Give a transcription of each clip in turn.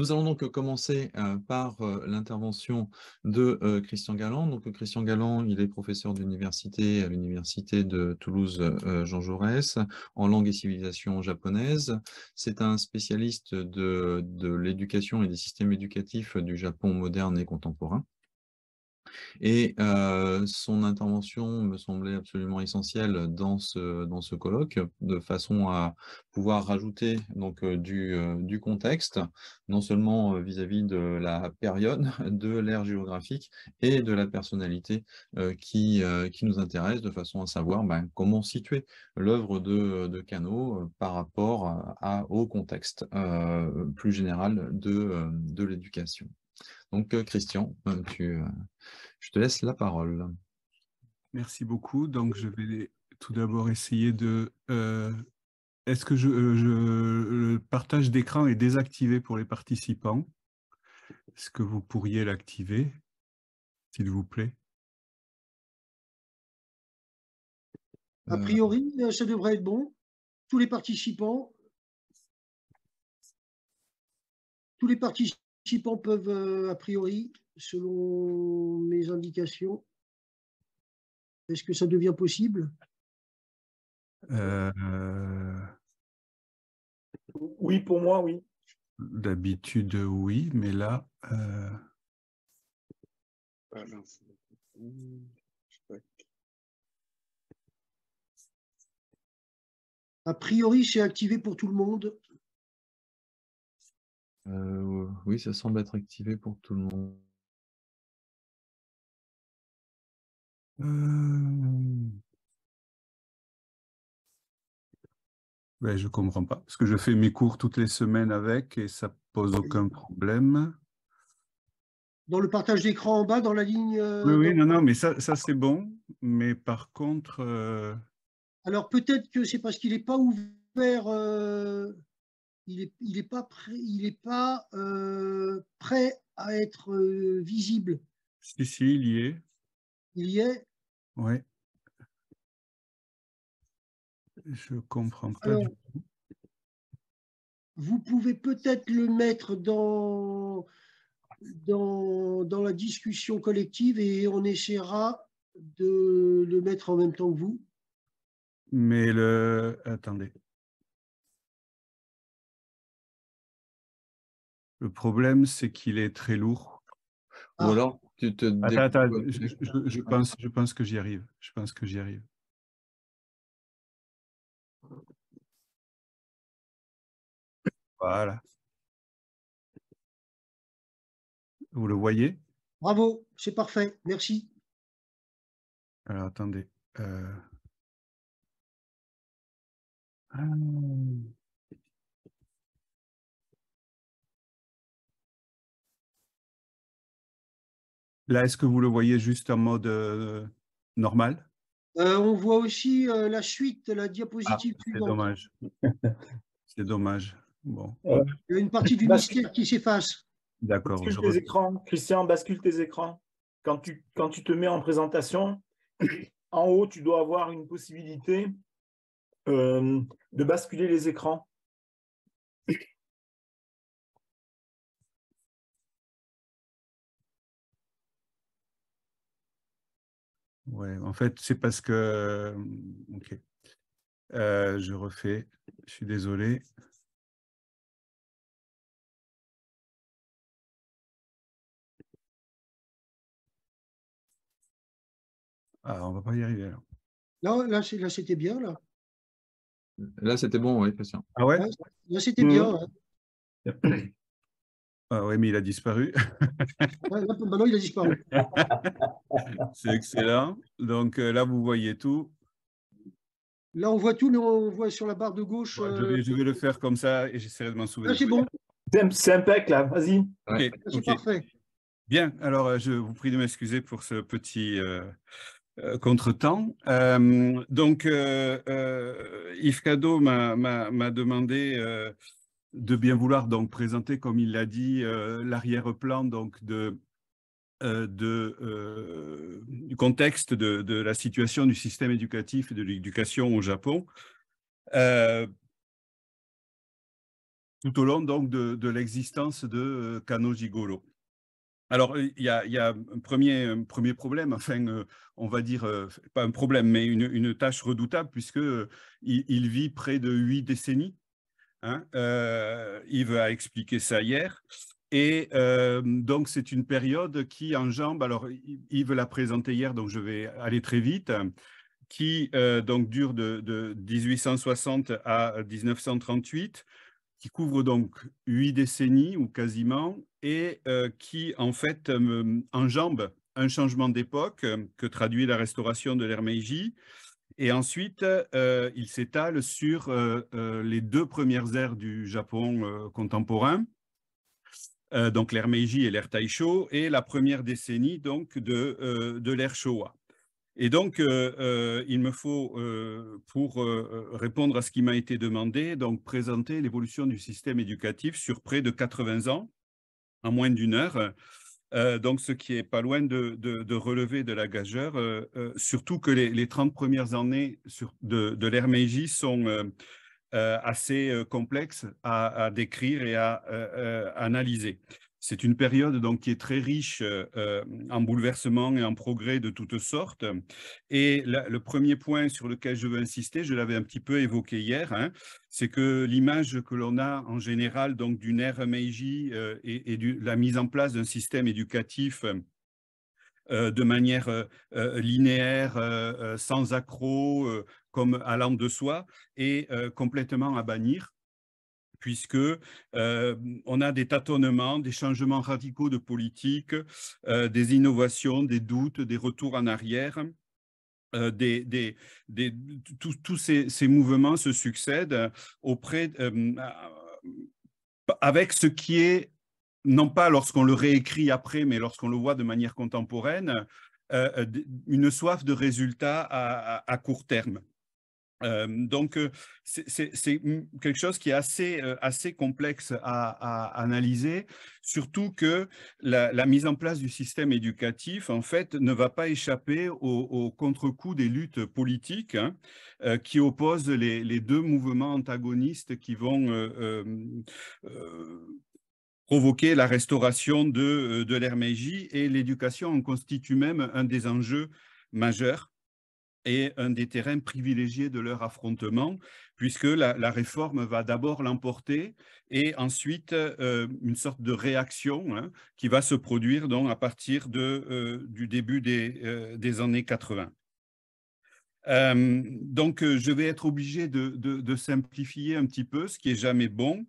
Nous allons donc euh, commencer euh, par euh, l'intervention de Christian Galland. Donc, Christian Galland, il est professeur d'université à l'université de Toulouse Jean Jaurès en langue et civilisation japonaise. C'est un spécialiste de l'éducation et des systèmes éducatifs du Japon moderne et contemporain. Et euh, son intervention me semblait absolument essentielle dans ce, dans colloque, de façon à pouvoir rajouter donc, euh, euh, du, contexte, non seulement vis-à-vis de la période, de l'ère géographique et de la personnalité qui, nous intéresse, de façon à savoir ben, comment situer l'œuvre de, de Cano par rapport à, au contexte plus général de l'éducation. Donc, euh, Christian, euh, euh, je te laisse la parole. Merci beaucoup. Donc, je vais tout d'abord essayer de. Est-ce que je, le partage d'écran est désactivé pour les participants Est-ce que vous pourriez l'activer, s'il vous plaît A priori, ça devrait être bon. Tous les participants, tous les participants participants peuvent, euh, a priori, selon mes indications, est-ce que ça devient possible euh, Oui, pour moi, oui. D'habitude, oui, mais là... Euh, ah, a priori, c'est activé pour tout le monde. Euh, oui, ça semble être activé pour tout le monde. Mmh. Ben, je ne comprends pas, parce que je fais mes cours toutes les semaines avec et ça ne pose aucun problème. Dans le partage d'écran en bas, dans la ligne... Euh, oui, oui, non, non, mais ah, ça, c'est bon. Mais par contre... Euh Alors peut-être que c'est parce qu'il n'est pas ouvert il n'est pas, prêt, il est pas euh, prêt à être euh, visible. Si, si, il y est. Il y est Oui. Je comprends pas du tout. Vous pouvez peut-être le mettre dans, dans, dans la discussion collective et on essaiera de le mettre en même temps que vous. Mais le... Attendez. Le problème, c'est qu'il est très lourd. Ou ah. alors, tu te. Attends, attends, je, pense, que j'y arrive. Je pense que j'y arrive. Voilà. Vous le voyez Bravo, c'est parfait, merci. Alors attendez. Euh. Ah. Là, est-ce que vous le voyez juste en mode euh, normal euh, On voit aussi euh, la suite, la diapositive ah, C'est dommage. c'est dommage. Il y a une partie du qui s'efface. D'accord. Bascule écrans, Christian, bascule tes écrans. Quand tu, quand tu te mets en présentation, en haut, tu dois avoir une possibilité de basculer les écrans. Ouais, en fait, c'est parce que. Mmh, ok. Euh, je refais. Je suis désolé. Ah, on va pas y arriver alors. là, c'était bien, là. Là, c'était bon, oui, patient. Ah ouais Là, c'était bien. Mmh. Hein. Ah oui, mais il a disparu. il a disparu. C'est excellent. Donc euh, là, vous voyez tout. Là, on voit tout, mais on voit sur la barre de gauche. Euh, je, vais, le faire comme ça et j'essaierai de m'en souvenir. c'est bon. C'est impeccable, là. Vas-y. C'est parfait. Bien. Alors, euh, je vous prie de m'excuser pour ce petit. contre-temps. contretemps. donc, Yves Cadeau m'a demandé de bien vouloir donc présenter, comme il l'a dit, euh, l'arrière-plan donc de, euh, de euh, du contexte de, la situation du système éducatif et de l'éducation au Japon. tout au long donc de, l'existence de Kano Jigoro. Alors, il y, a, un, premier, premier problème, enfin, on va dire, pas un problème, mais une, tâche redoutable, puisqu'il il vit près de huit décennies Hein, euh, Yves a expliqué ça hier. Et euh, donc, c'est une période qui enjambe, alors Yves l'a présenté hier, donc je vais aller très vite, qui euh, donc dure de, 1860 à 1938, qui couvre donc huit décennies ou quasiment, et qui en fait enjambe un changement d'époque que traduit la restauration de l'Hermégie, et ensuite, euh, il s'étale sur euh, euh, les deux premières ères du Japon contemporain, donc l'ère Meiji et l'ère Taisho, et la première décennie donc de, de l'ère Showa. Et donc, il me faut, pour répondre à ce qui m'a été demandé, donc présenter l'évolution du système éducatif sur près de 80 ans, en moins d'une heure. Euh, donc, ce qui est pas loin de, relever de la gageure, euh, euh, surtout que les, 30 premières années de, de sont assez complexes à, décrire et à analyser. C'est une période donc qui est très riche euh, euh, en bouleversements et en progrès de toutes sortes. Et le premier point sur lequel je veux insister, je l'avais un petit peu évoqué hier, hein, c'est que l'image que l'on a en général donc d'une ère Meiji euh, et, de la mise en place d'un système éducatif de manière linéaire, sans accroc, comme allant de soi, est complètement à bannir puisque euh, on a des tâtonnements, des changements radicaux de politique, euh, des innovations, des doutes, des retours en arrière. Euh, tous ces, mouvements se succèdent auprès, avec ce qui est, non pas lorsqu'on le réécrit après, mais lorsqu'on le voit de manière contemporaine, une soif de résultats à court terme. Euh, donc, euh, c'est quelque chose qui est assez, euh, assez complexe à, analyser, surtout que la, mise en place du système éducatif, en fait, ne va pas échapper au, contre-coup des luttes politiques hein, qui opposent les, les, deux mouvements antagonistes qui vont provoquer la restauration de, de l'Hermégie et l'éducation en constitue même un des enjeux majeurs est un des terrains privilégiés de leur affrontement, puisque la, réforme va d'abord l'emporter et ensuite euh, une sorte de réaction hein, qui va se produire donc à partir de, euh, du début des, euh, des années 80. donc, je vais être obligé de, de, de, simplifier un petit peu, ce qui est jamais bon,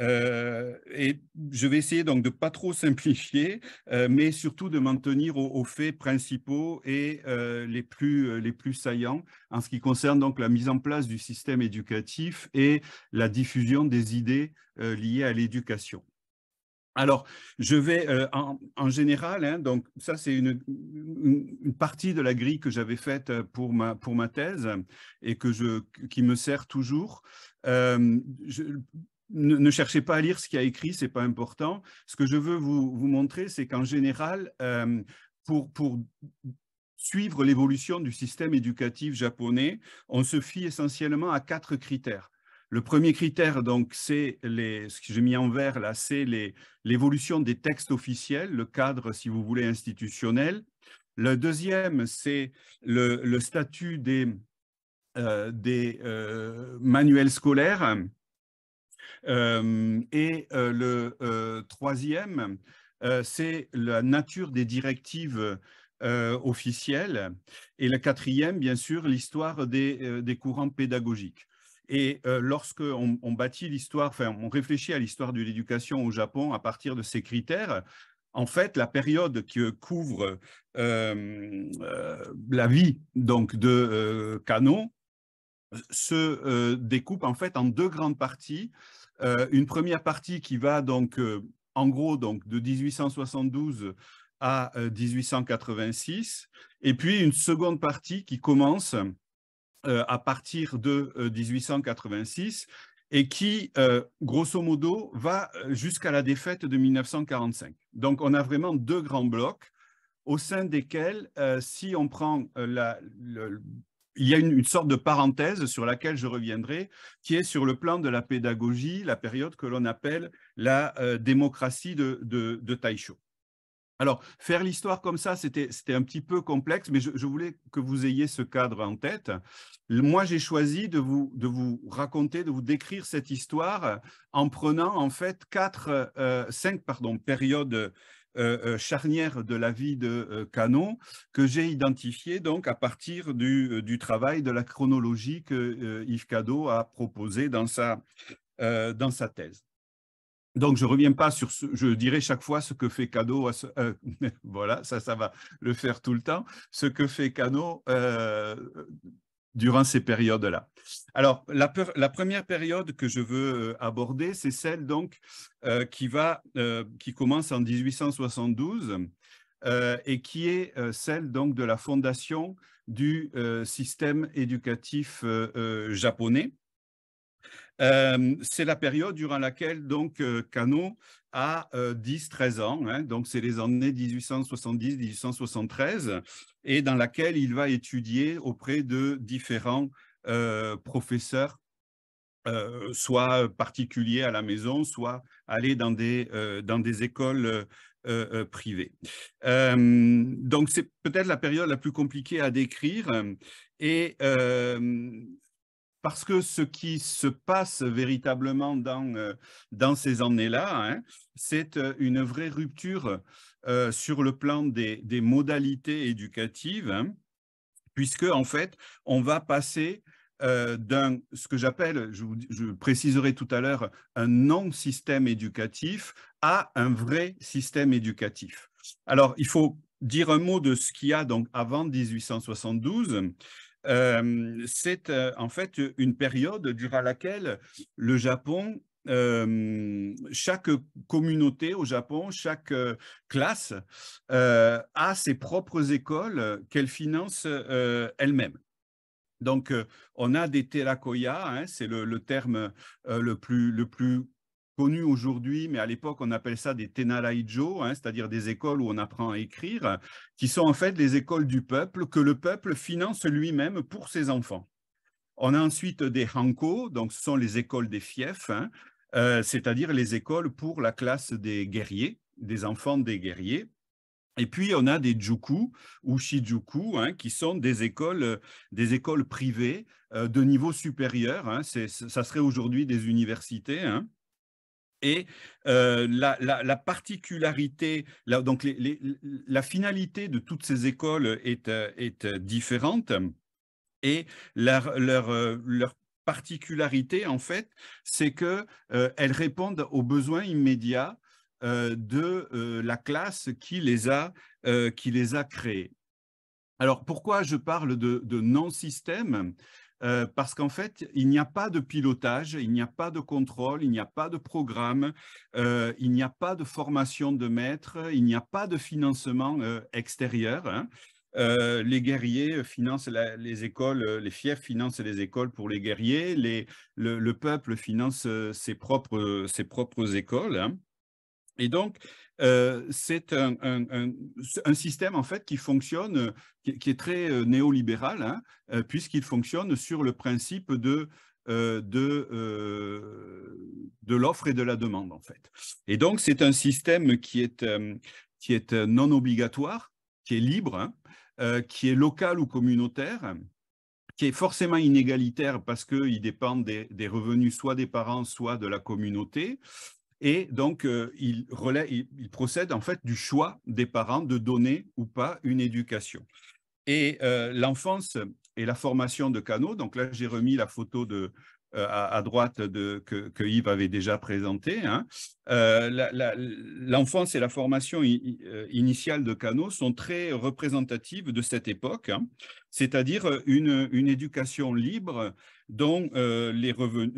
euh, et je vais essayer donc de pas trop simplifier, euh, mais surtout de m'en tenir aux, faits principaux et euh, les, plus, les plus saillants en ce qui concerne donc la mise en place du système éducatif et la diffusion des idées liées à l'éducation. Alors, je vais en, général, hein, donc ça c'est une, partie de la grille que j'avais faite pour ma, pour ma thèse et que je, qui me sert toujours. je, ne, cherchez pas à lire ce qu'il y a écrit, ce n'est pas important. Ce que je veux vous, montrer, c'est qu'en général, euh, pour, suivre l'évolution du système éducatif japonais, on se fie essentiellement à quatre critères. Le premier critère, donc, c'est ce que j'ai mis en vert là, c'est l'évolution des textes officiels, le cadre, si vous voulez, institutionnel. Le deuxième, c'est le, statut des, euh, euh, manuels scolaires. Euh, et euh, le euh, troisième, c'est la nature des directives officielles. Et la quatrième, bien sûr, l'histoire des, des, courants pédagogiques. Et lorsque on, bâtit l'histoire, enfin, on réfléchit à l'histoire de l'éducation au Japon à partir de ces critères, en fait, la période que couvre la vie donc de Kano se découpe en fait en deux grandes parties. Euh, une première partie qui va donc, euh, en gros, donc de 1872 à 1886, euh, et puis une seconde partie qui commence à partir de 1886 et qui, grosso modo, va jusqu'à la défaite de 1945. Donc, on a vraiment deux grands blocs au sein desquels, si on prend la, le, il y a une, sorte de parenthèse sur laquelle je reviendrai, qui est sur le plan de la pédagogie, la période que l'on appelle la euh, démocratie de, de, Taisho. Alors, faire l'histoire comme ça, c'était un petit peu complexe, mais je, voulais que vous ayez ce cadre en tête. Moi, j'ai choisi de vous, de vous raconter, de vous décrire cette histoire en prenant en fait quatre, euh, cinq pardon, périodes euh, « euh, Charnière de la vie de euh, Canon que j'ai identifié donc à partir du, travail de la chronologie que Yves Cadeau a proposé dans sa, dans sa thèse. Donc, je ne reviens pas sur ce, je dirais chaque fois ce que fait Cano, euh, voilà, ça, ça va le faire tout le temps, ce que fait Cano durant ces périodes-là. Alors, la, première période que je veux euh, aborder, c'est celle euh, euh, qui, commence en 1872 et qui est celle donc de la fondation du système éducatif japonais euh, c'est la période durant laquelle donc euh, a 10-13 euh, ans, hein. donc c'est les années 1870-1873, et dans laquelle il va étudier auprès de différents professeurs, soit particuliers à la maison, soit aller dans des, dans des écoles privées. donc c'est peut-être la période la plus compliquée à décrire, et parce que ce qui se passe véritablement dans, euh, dans ces années-là, hein, c'est euh, une vraie rupture euh, sur le plan des, des modalités éducatives, hein, puisque en fait, on va passer d'un, ce que j'appelle, je, je, préciserai tout à l'heure, un non-système éducatif à un vrai système éducatif. Alors, il faut dire un mot de ce qu'il y a donc avant 1872. Euh, c'est euh, en fait une période durant laquelle le Japon, euh, chaque communauté au Japon, chaque classe a ses propres écoles qu'elle finance elle-même. Donc, on a des terakoya, hein, c'est le, le, terme le plus, le plus connu aujourd'hui, mais à l'époque on appelle ça des tenaraijo, hein, c'est-à-dire des écoles où on apprend à écrire, qui sont en fait les écoles du peuple que le peuple finance lui-même pour ses enfants. On a ensuite des hanko, donc ce sont les écoles des fiefs, hein, euh, c'est-à-dire les écoles pour la classe des guerriers, des enfants des guerriers. Et puis, on a des juku ou shijuku, hein, qui sont des écoles, des écoles privées euh, de niveau supérieur. Hein, ça serait aujourd'hui des universités et euh, la, particularité, la, donc la finalité de toutes ces écoles est, euh, euh, différente et leur, leur, particularité, en fait, c'est qu'elles répondent aux besoins immédiats de la classe qui les a, qui créés. Alors, pourquoi je parle de non-système euh, parce qu'en fait, il n'y a pas de pilotage, il n'y a pas de contrôle, il n'y a pas de programme, euh, il n'y a pas de formation de maîtres, il n'y a pas de financement euh, extérieur. Hein. les guerriers financent les écoles, les fiefs financent les écoles pour les guerriers, le, peuple finance ses propres, ses propres écoles. Hein. Et donc, euh, c'est un, système en fait qui fonctionne, qui, est très euh, néolibéral, hein, euh, puisqu'il fonctionne sur le principe de de, l'offre et de la demande en fait. Et donc c'est un système qui est, qui est non obligatoire, qui est libre, hein, qui est local ou communautaire, qui est forcément inégalitaire parce qu'il dépend des, revenus soit des parents, soit de la communauté, et donc, euh, il, relaie, il, procède en fait du choix des parents de donner ou pas une éducation. Et euh, l'enfance et la formation de Cano, donc là j'ai remis la photo de, euh, à, droite de, que, que, Yves avait déjà présenté. Hein. Euh, l'enfance et la formation euh, initiale de Cano sont très représentatives de cette époque, hein. c'est-à-dire une, éducation libre dont, les revenus,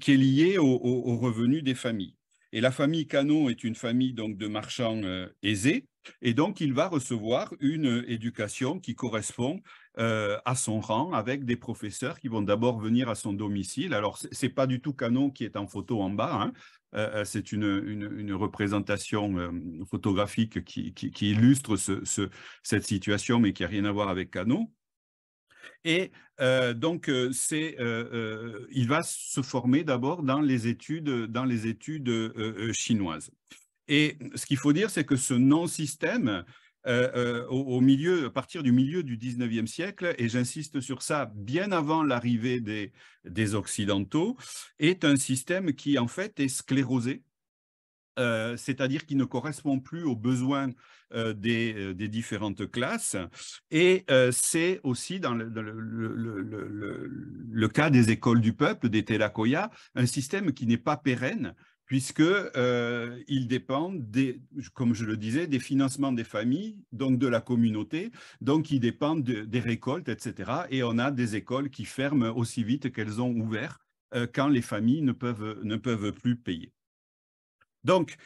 qui, est liée aux revenus des familles. Et la famille Cano est une famille donc de marchands aisés, et donc il va recevoir une éducation qui correspond euh, à son rang avec des professeurs qui vont d'abord venir à son domicile. Alors, ce n'est pas du tout Canon qui est en photo en bas, hein. euh, euh, c'est une, représentation photographique qui, illustre cette situation, mais qui n'a rien à voir avec Canon. Et donc, il va se former d'abord dans les études, dans les études chinoises. Et ce qu'il faut dire, c'est que ce non-système, euh, euh, au, milieu, à partir du milieu du 19e siècle, et j'insiste sur ça, bien avant l'arrivée des, Occidentaux, est un système qui en fait est sclérosé, euh, c'est-à-dire qui ne correspond plus aux besoins des, différentes classes. Et c'est aussi dans, le, le, cas des écoles du peuple, des telakoya, un système qui n'est pas pérenne, puisque euh, dépendent, des, comme je le disais, des financements des familles, donc de la communauté, donc ils dépendent des récoltes, etc. Et on a des écoles qui ferment aussi vite qu'elles ont ouvert euh, quand les familles ne peuvent, ne peuvent plus payer. Donc,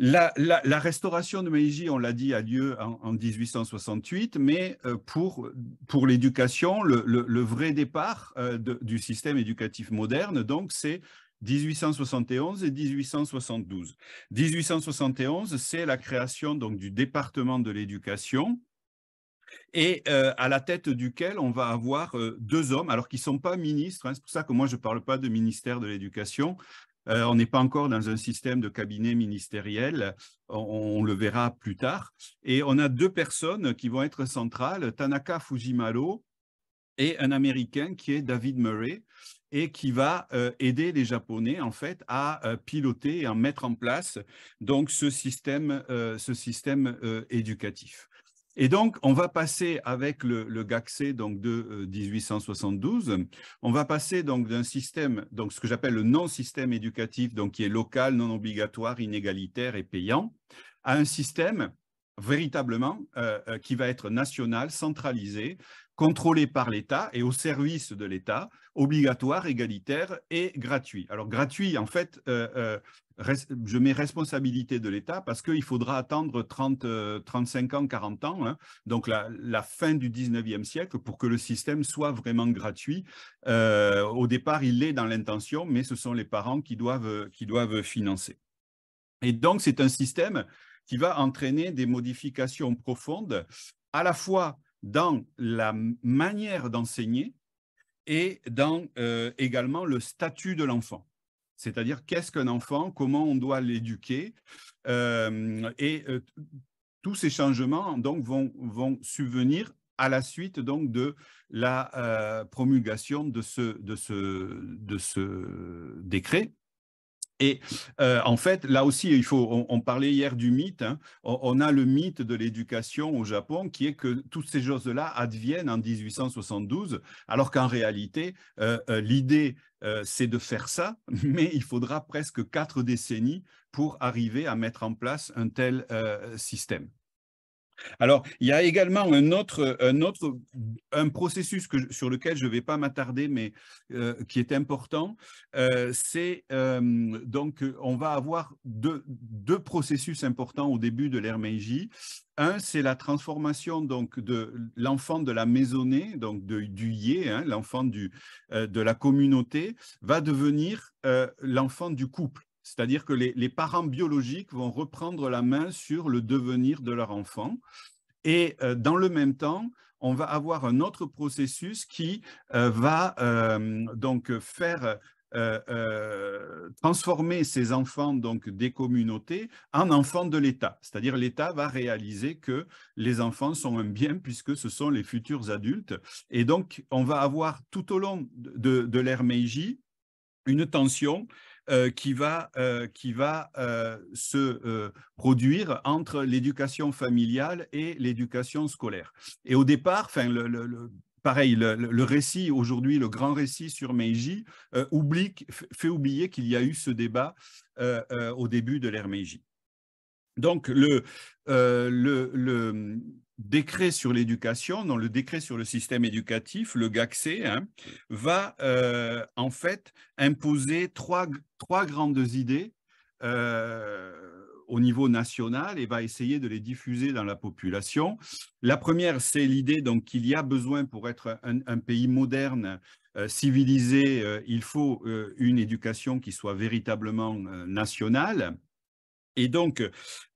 la, restauration de Meiji, on l'a dit, a lieu en, 1868, mais euh, pour, pour l'éducation, le, vrai départ du système éducatif moderne, donc, c'est 1871 et 1872. 1871, c'est la création donc, du département de l'éducation, et euh, à la tête duquel on va avoir euh, deux hommes, alors qu'ils ne sont pas ministres, hein. c'est pour ça que moi je ne parle pas de ministère de l'éducation, euh, on n'est pas encore dans un système de cabinet ministériel, on, le verra plus tard, et on a deux personnes qui vont être centrales, Tanaka Fujimaro et un Américain qui est David Murray, et qui va euh, aider les Japonais en fait à euh, piloter et à mettre en place donc ce système, euh, ce système éducatif. Et donc, on va passer avec le, le e, donc de 1872, on va passer donc d'un système, donc ce que j'appelle le non-système éducatif, donc qui est local, non obligatoire, inégalitaire et payant, à un système véritablement qui va être national, centralisé, contrôlé par l'État et au service de l'État, obligatoire, égalitaire et gratuit. Alors gratuit, en fait, euh, euh, je mets responsabilité de l'État parce qu'il faudra attendre 30, 35 euh, ans, 40 ans, hein. donc la, fin du 19e siècle, pour que le système soit vraiment gratuit. au départ, il l'est dans l'intention, mais ce sont les parents qui doivent, qui doivent financer. Et donc, c'est un système qui va entraîner des modifications profondes, à la fois dans la manière d'enseigner et dans euh, également le statut de l'enfant. C'est-à-dire qu'est-ce qu'un enfant, comment on doit l'éduquer. Euh, et euh, tous ces changements donc, vont, subvenir à la suite donc, de la promulgation de de ce décret et euh, en fait, là aussi, il faut, on, parlait hier du mythe, hein. on, a le mythe de l'éducation au Japon qui est que toutes ces choses-là adviennent en 1872, alors qu'en réalité, euh, euh, l'idée, c'est de faire ça, mais il faudra presque quatre décennies pour arriver à mettre en place un tel système. Alors, il y a également un autre, autre un processus que, sur lequel je ne vais pas m'attarder, mais euh, qui est important. Euh, c'est euh, donc on va avoir deux, processus importants au début de l'herméngie Un, c'est la transformation donc de l'enfant de la maisonnée, donc de, du yé, hein, l'enfant de la communauté, va devenir l'enfant du couple. C'est-à-dire que les, parents biologiques vont reprendre la main sur le devenir de leur enfant. Et euh, dans le même temps, on va avoir un autre processus qui euh, va euh, donc faire transformer ces enfants donc des communautés en enfants de l'État. C'est-à-dire l'État va réaliser que les enfants sont un bien puisque ce sont les futurs adultes. Et donc on va avoir tout au long de, de l'ère Meiji une tension euh, qui va, euh, qui va euh, se produire entre l'éducation familiale et l'éducation scolaire. Et au départ, enfin, le, pareil, le, le récit aujourd'hui, le grand récit sur Meiji, oublie, fait oublier qu'il y a eu ce débat au début de l'ère Meiji. Donc, le, le, le, décret sur l'éducation, dans le décret sur le système éducatif, le GACC, hein, va euh, en fait imposer trois, grandes idées euh, au niveau national et va essayer de les diffuser dans la population. La première, c'est l'idée qu'il y a besoin pour être un, pays moderne, euh, civilisé, il faut une éducation qui soit véritablement nationale. Et donc,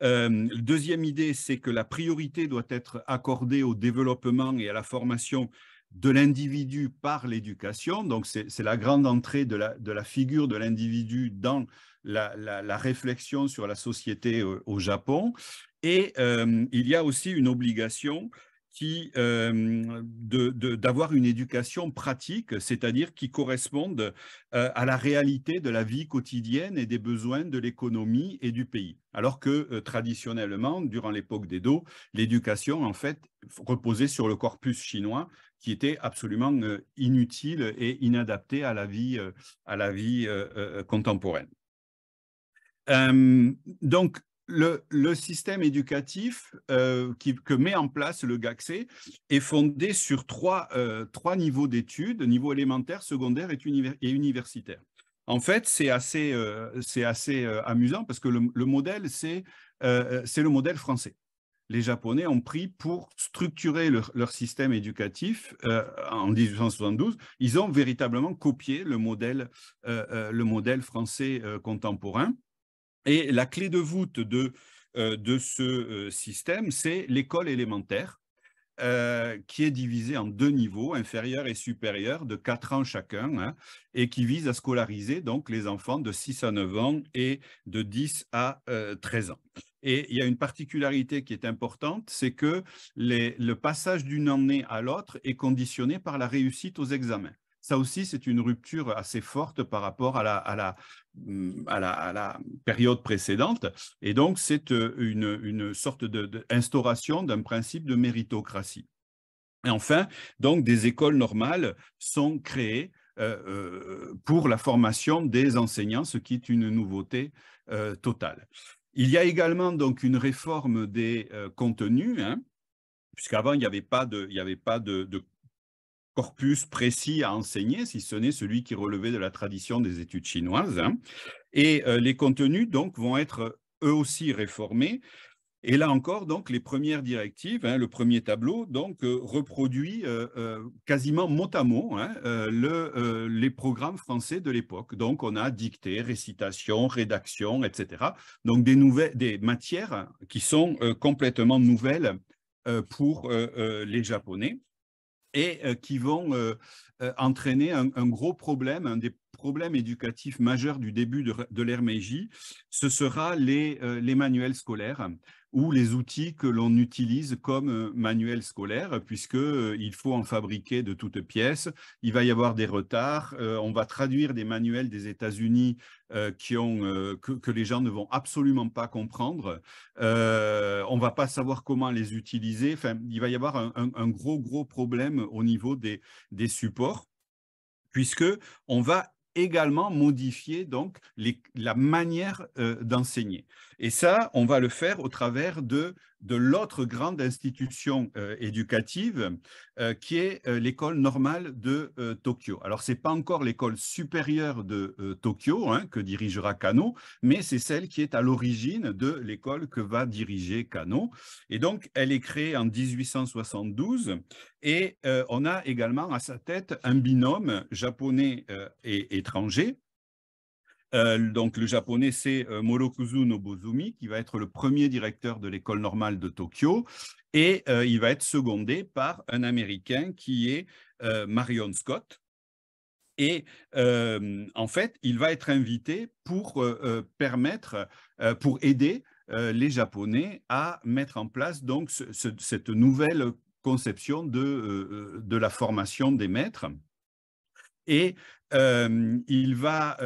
euh, deuxième idée, c'est que la priorité doit être accordée au développement et à la formation de l'individu par l'éducation. Donc, c'est la grande entrée de la, figure de l'individu dans la, réflexion sur la société euh, au, Japon. Et euh, il y a aussi une obligation euh, d'avoir une éducation pratique, c'est-à-dire qui corresponde euh, à la réalité de la vie quotidienne et des besoins de l'économie et du pays. Alors que euh, traditionnellement, durant l'époque des d'Edo, l'éducation en fait reposait sur le corpus chinois qui était absolument inutile et inadapté à la vie, à la vie contemporaine. donc, le, système éducatif euh, que met en place le GACSE est fondé sur trois, euh, trois niveaux d'études, niveau élémentaire, secondaire et, universitaire. En fait, c'est assez, euh, assez amusant parce que le, modèle, c'est le modèle français. Les Japonais ont pris pour structurer leur, système éducatif en 1872, ils ont véritablement copié le modèle, le modèle français contemporain. Et la clé de voûte de, euh, ce euh, système, c'est l'école élémentaire, euh, qui est divisée en deux niveaux, inférieur et supérieur, de 4 ans chacun, hein, et qui vise à scolariser donc les enfants de 6 à 9 ans et de 10 à 13 ans. Et il y a une particularité qui est importante, c'est que le passage d'une année à l'autre est conditionné par la réussite aux examens. Ça aussi, c'est une rupture assez forte par rapport à la, mm, la, à la, période précédente. Et donc, c'est euh, une, sorte d'instauration d'un principe de méritocratie. Et enfin, donc, des écoles normales sont créées euh, euh, pour la formation des enseignants, ce qui est une nouveauté totale. Il y a également donc une réforme des contenus, hein, puisqu'avant il n'y avait pas de, il avait pas de corpus précis à enseigner, si ce n'est celui qui relevait de la tradition des études chinoises. Hein. Et euh, les contenus donc vont être euh, eux aussi réformés. Et là encore, donc, les premières directives, hein, le premier tableau, donc, euh, reproduit quasiment mot à mot hein, les programmes français de l'époque. Donc, on a dicté, récitation, rédaction, etc. Donc, des, nouvelles, des matières qui sont complètement nouvelles pour les Japonais et euh, qui vont euh, euh, entraîner un, gros problème, un des problèmes éducatifs majeurs du début de, de l'ère Meiji, ce sera les manuels scolaires ou les outils que l'on utilise comme euh, manuels scolaires, puisqu'il euh, faut en fabriquer de toutes pièces. Il va y avoir des retards. Euh, on va traduire des manuels des États-Unis que, les gens ne vont absolument pas comprendre. on va pas savoir comment les utiliser. il va y avoir un, gros gros problème au niveau des, supports, puisque on va également modifier donc la manière d'enseigner. Et ça, on va le faire au travers de, l'autre grande institution euh, éducative, euh, qui est euh, l'école normale de Tokyo. Alors, ce n'est pas encore l'école supérieure de Tokyo hein, que dirigera Kano, mais c'est celle qui est à l'origine de l'école que va diriger Kano. Et donc, elle est créée en 1872 et on a également à sa tête un binôme japonais et étranger euh, donc le japonais, c'est euh, Morokuzu Nobozumi, qui va être le premier directeur de l'école normale de Tokyo, et euh, il va être secondé par un Américain qui est Marion Scott. Et en fait, il va être invité pour permettre, pour aider les Japonais à mettre en place donc cette nouvelle conception de la formation des maîtres et il va...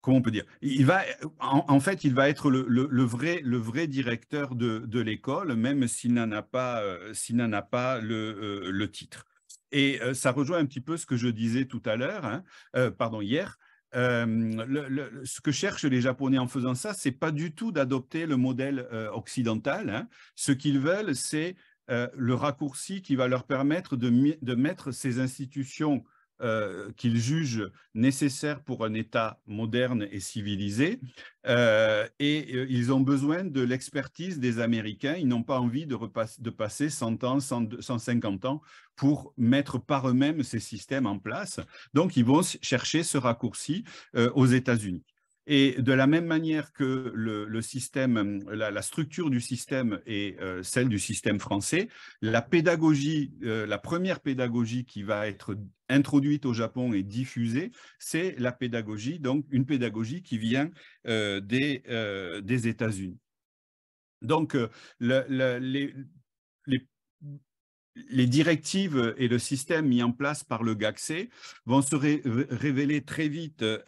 comment on peut dire il va, en, fait, il va être le, vrai, le vrai directeur de, de l'école, même s'il n'en a pas, s'il n'en a pas le, le, titre. Et ça rejoint un petit peu ce que je disais tout à l'heure, hein, pardon, hier, ce que cherchent les Japonais en faisant ça, c'est pas du tout d'adopter le modèle occidental. Hein. Ce qu'ils veulent, c'est euh, le raccourci qui va leur permettre de, mettre ces institutions euh, qu'ils jugent nécessaires pour un État moderne et civilisé. Euh, et ils ont besoin de l'expertise des Américains. Ils n'ont pas envie de, passer 100 ans, 150 ans pour mettre par eux-mêmes ces systèmes en place. Donc, ils vont chercher ce raccourci aux États-Unis. Et de la même manière que le, système, hum, la, structure du système est euh, celle du système français, la pédagogie, euh, la première pédagogie qui va être introduite au Japon et diffusée, c'est la pédagogie, donc une pédagogie qui vient euh, des, États-Unis. Donc, les, les directives et le système mis en place par le GACC e vont se révéler très vite, euh,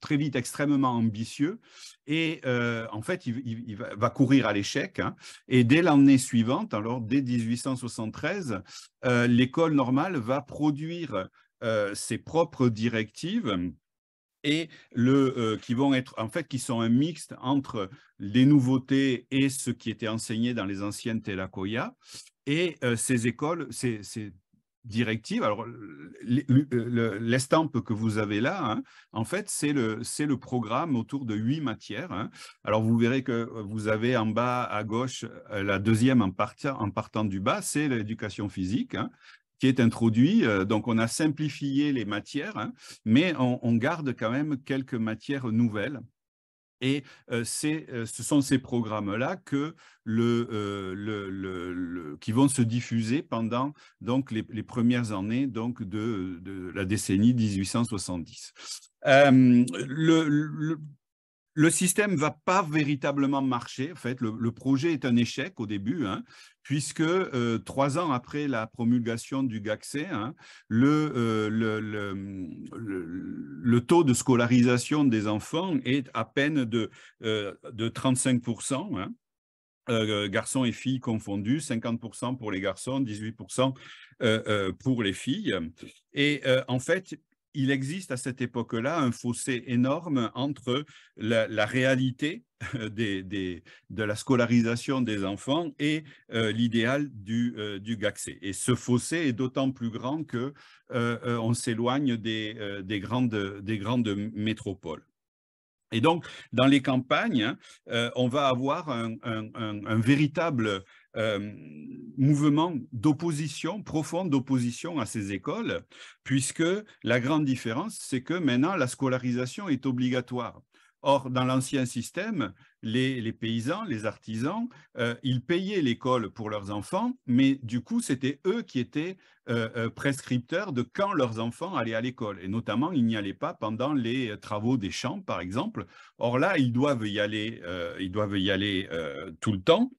très vite extrêmement ambitieux et euh, en fait, il, va, courir à l'échec. Hein. Et dès l'année suivante, alors dès 1873, euh, l'école normale va produire ses propres directives et le, qui vont être en fait qui sont un mixte entre les nouveautés et ce qui était enseigné dans les anciennes Telakoya. Et euh, ces écoles, ces, directives, alors l'estampe que vous avez là, hein, en fait, c'est le, le programme autour de huit matières. Hein. Alors vous verrez que vous avez en bas à gauche euh, la deuxième en partant, du bas, c'est l'éducation physique. Hein, qui est introduite. Euh, donc, on a simplifié les matières, mais on, garde quand même quelques matières nouvelles. Et euh, euh, ce sont ces programmes-là que euh, le, qui vont se diffuser pendant donc, les, premières années donc, de, la décennie 1870 le système ne va pas véritablement marcher. En fait, le, projet est un échec au début, hein, puisque euh, trois ans après la promulgation du gacce hein, euh, le, taux de scolarisation des enfants est à peine de, 35%. Euh, hein. garçons et filles confondus, 50% pour les garçons, 18% pour les filles. Et en fait, il existe à cette époque-là un fossé énorme entre la, réalité euh, de la scolarisation des enfants et euh, l'idéal du, euh, Gaxé. E. Et ce fossé est d'autant plus grand que on s'éloigne des, grandes, des grandes métropoles. Et donc, dans les campagnes, on va avoir un, un, un véritable euh, mouvement d'opposition, profonde d'opposition à ces écoles, puisque la grande différence, c'est que maintenant, la scolarisation est obligatoire. Or, dans l'ancien système, les, paysans, les artisans, euh, ils payaient l'école pour leurs enfants, mais du coup, c'était eux qui étaient euh, prescripteurs de quand leurs enfants allaient à l'école. Et notamment, ils n'y allaient pas pendant les travaux des champs, par exemple. Or là, ils doivent y aller, ils doivent y aller tout le temps.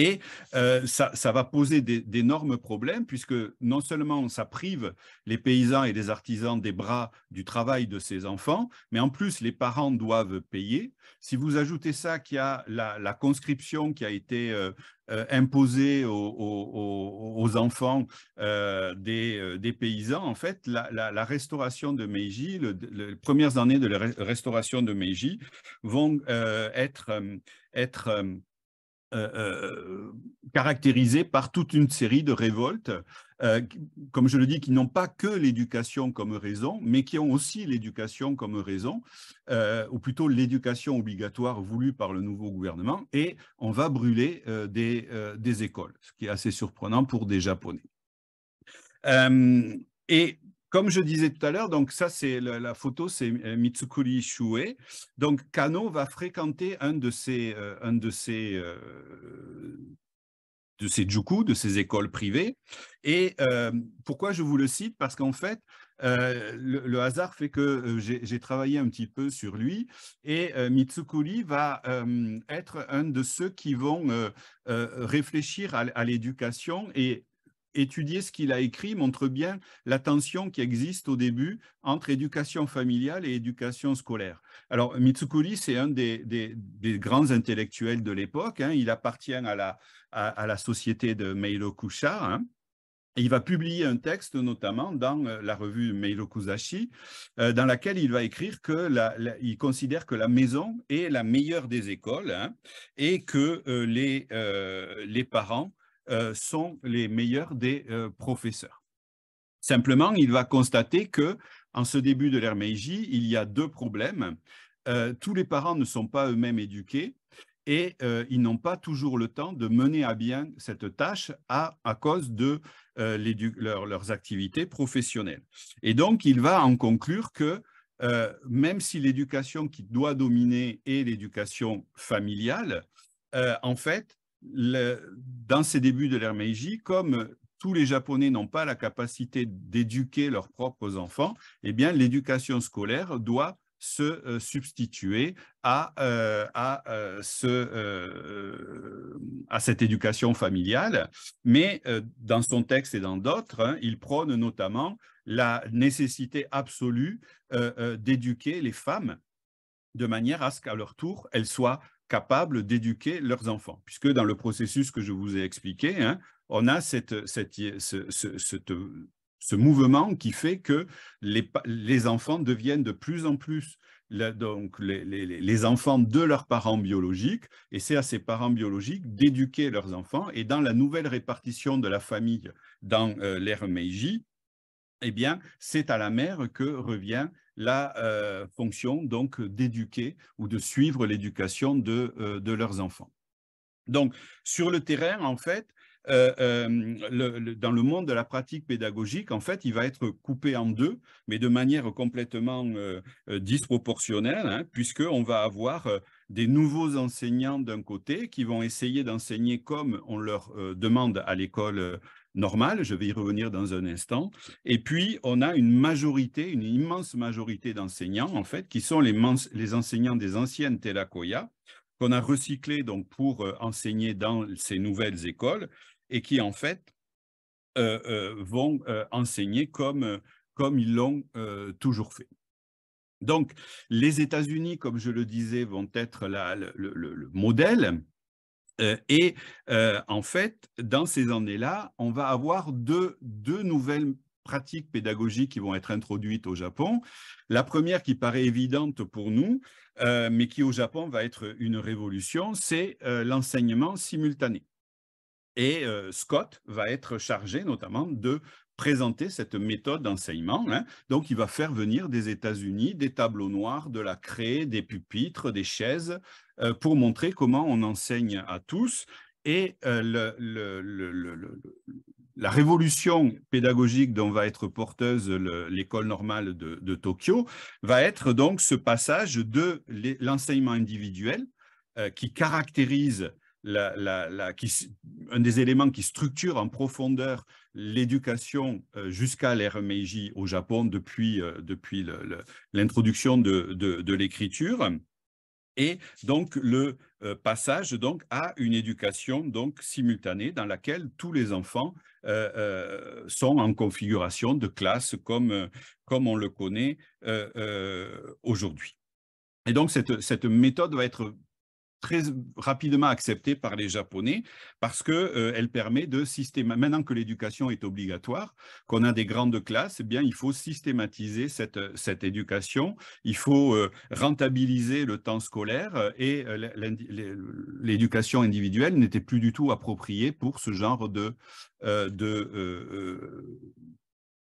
Et euh, ça, ça, va poser d'énormes problèmes, puisque non seulement ça prive les paysans et les artisans des bras du travail de ces enfants, mais en plus les parents doivent payer. Si vous ajoutez ça qu'il y a la, conscription qui a été euh, euh, imposée aux, enfants des, paysans, en fait, la, restauration de Meiji, les premières années de la restauration de Meiji vont être... être euh, euh caractérisé par toute une série de révoltes, euh, comme je le dis, qui n'ont pas que l'éducation comme raison, mais qui ont aussi l'éducation comme raison, euh, ou plutôt l'éducation obligatoire voulue par le nouveau gouvernement, et on va brûler des, des, écoles, ce qui est assez surprenant pour des Japonais. et comme je disais tout à l'heure, donc ça c'est la, photo, c'est euh, Mitsukuri Shue. Donc Kano va fréquenter un de ses, jukus, euh, un euh, de ses, juku, de écoles privées. Et pourquoi je vous le cite Parce qu'en fait, le, hasard fait que j'ai travaillé un petit peu sur lui et Mitsukuli Mitsukuri va être un de ceux qui vont réfléchir à, à l'éducation et étudier ce qu'il a écrit montre bien la tension qui existe au début entre éducation familiale et éducation scolaire. Alors, Mitsukuri, c'est un des, grands intellectuels de l'époque. Hein. Il appartient à la, à, la société de Meiro Kusha. Hein. il va publier un texte, notamment dans euh, la revue Meiro Kusashi, euh, dans laquelle il va écrire que il considère que la maison est la meilleure des écoles hein, et que euh, les, les parents euh, sont les meilleurs des euh, professeurs. Simplement, il va constater que en ce début de l'ère il y a deux problèmes. Euh, tous les parents ne sont pas eux-mêmes éduqués et ils n'ont pas toujours le temps de mener à bien cette tâche à, à cause de leurs activités professionnelles. Et donc, il va en conclure que même si l'éducation qui doit dominer est l'éducation familiale, en fait, dans ces débuts de l'ère Meiji, comme tous les Japonais n'ont pas la capacité d'éduquer leurs propres enfants, eh bien l'éducation scolaire doit se euh, substituer à, euh, euh, à, cette éducation familiale. Mais dans son texte et dans d'autres, hein, il prône notamment la nécessité absolue d'éduquer les femmes de manière à ce qu'à leur tour, elles soient capables d'éduquer leurs enfants, puisque dans le processus que je vous ai expliqué, hein, on a ce, mouvement qui fait que les, enfants deviennent de plus en plus donc les, enfants de leurs parents biologiques, et c'est à ces parents biologiques d'éduquer leurs enfants. Et dans la nouvelle répartition de la famille dans euh, l'ère Meiji, eh bien, c'est à la mère que revient la euh, fonction donc d'éduquer ou de suivre l'éducation euh, de, leurs enfants. Donc, sur le terrain, en fait, euh, dans le monde de la pratique pédagogique, en fait, il va être coupé en deux, mais de manière complètement disproportionnelle, hein, puisqu'on va avoir des nouveaux enseignants d'un côté qui vont essayer d'enseigner comme on leur demande à l'école normal, je vais y revenir dans un instant. Et puis, on a une majorité, une immense majorité d'enseignants, en fait, qui sont les, enseignants des anciennes Telakoya, qu'on a recyclés donc, pour euh, enseigner dans ces nouvelles écoles et qui, en fait, euh, euh, vont enseigner comme, ils l'ont toujours fait. Donc, les États-Unis, comme je le disais, vont être le, modèle euh, et euh, en fait, dans ces années-là, on va avoir deux, nouvelles pratiques pédagogiques qui vont être introduites au Japon. La première qui paraît évidente pour nous, euh, mais qui au Japon va être une révolution, c'est l'enseignement simultané. Et Scott va être chargé notamment de présenter cette méthode d'enseignement. Hein. Donc, il va faire venir des États-Unis des tableaux noirs, de la craie, des pupitres, des chaises, euh, pour montrer comment on enseigne à tous. Et euh, la révolution pédagogique dont va être porteuse l'école normale de, Tokyo va être donc ce passage de l'enseignement individuel euh, qui caractérise la, la, qui, un des éléments qui structure en profondeur l'éducation euh, jusqu'à l'ère Meiji au Japon depuis, euh, depuis l'introduction de, de, l'écriture et donc le euh, passage donc à une éducation donc simultanée dans laquelle tous les enfants sont en configuration de classe comme, comme on le connaît aujourd'hui. Et donc cette, cette méthode va être très rapidement acceptée par les Japonais parce qu'elle euh, elle permet de systématiser, maintenant que l'éducation est obligatoire, qu'on a des grandes classes, eh bien, il faut systématiser cette, cette éducation, il faut euh, rentabiliser le temps scolaire euh, et l'éducation individuelle n'était plus du tout appropriée pour ce genre de, de,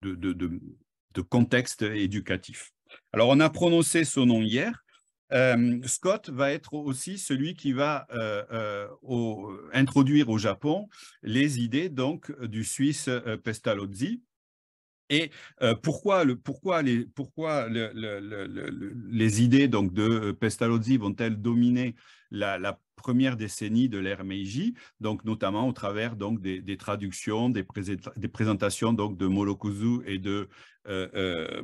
de, de contexte éducatif. Alors, on a prononcé ce nom hier. Scott va être aussi celui qui va euh, euh, introduire au Japon les idées donc du Suisse euh, Pestalozzi. Et pourquoi, les, pourquoi les idées donc, de Pestalozzi vont-elles dominer la, première décennie de l'ère Meiji, donc notamment au travers donc des, traductions, des, présentations donc de Molokuzu et de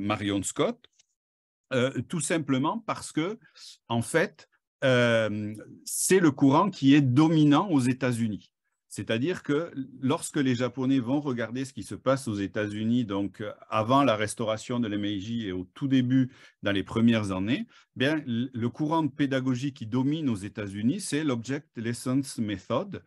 Marion Scott. Euh, tout simplement parce que, en fait, euh, c'est le courant qui est dominant aux États-Unis. C'est-à-dire que lorsque les Japonais vont regarder ce qui se passe aux États-Unis, donc avant la restauration de l'MAJ et au tout début, dans les premières années, eh bien, le courant de pédagogie qui domine aux États-Unis, c'est l'Object Lessons Method,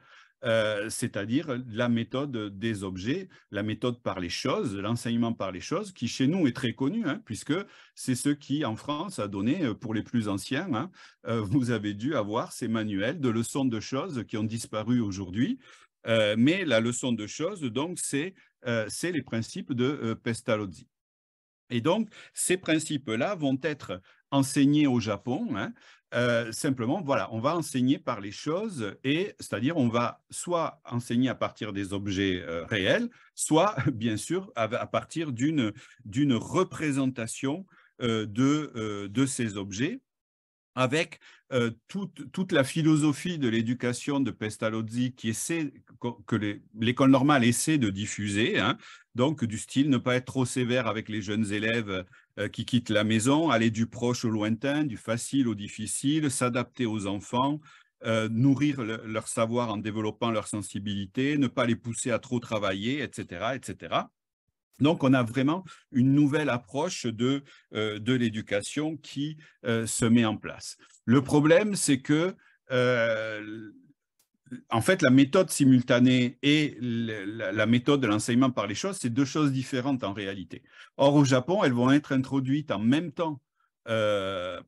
euh, c'est-à-dire la méthode des objets, la méthode par les choses, l'enseignement par les choses, qui chez nous est très connu, hein, puisque c'est ce qui, en France, a donné, euh, pour les plus anciens, hein, euh, vous avez dû avoir ces manuels de leçons de choses qui ont disparu aujourd'hui. mais la leçon de choses, donc, c'est les principes de Pestalozzi. Et donc, ces principes-là vont être enseignés au Japon. Hein. Euh, simplement, voilà, on va enseigner par les choses, et c'est-à-dire on va soit enseigner à partir des objets euh, réels, soit bien sûr à, partir d'une représentation euh, de ces objets avec euh, toute, toute, la philosophie de l'éducation de Pestalozzi qui essaie, que l'école normale essaie de diffuser, hein. donc du style ne pas être trop sévère avec les jeunes élèves euh, qui quittent la maison, aller du proche au lointain, du facile au difficile, s'adapter aux enfants, euh, nourrir leur savoir en développant leur sensibilité, ne pas les pousser à trop travailler, etc. etc. Donc, on a vraiment une nouvelle approche de, euh, l'éducation qui euh, se met en place. Le problème, c'est que, euh, en fait, la méthode simultanée et la, la, méthode de l'enseignement par les choses, c'est deux choses différentes en réalité. Or, au Japon, elles vont être introduites en même temps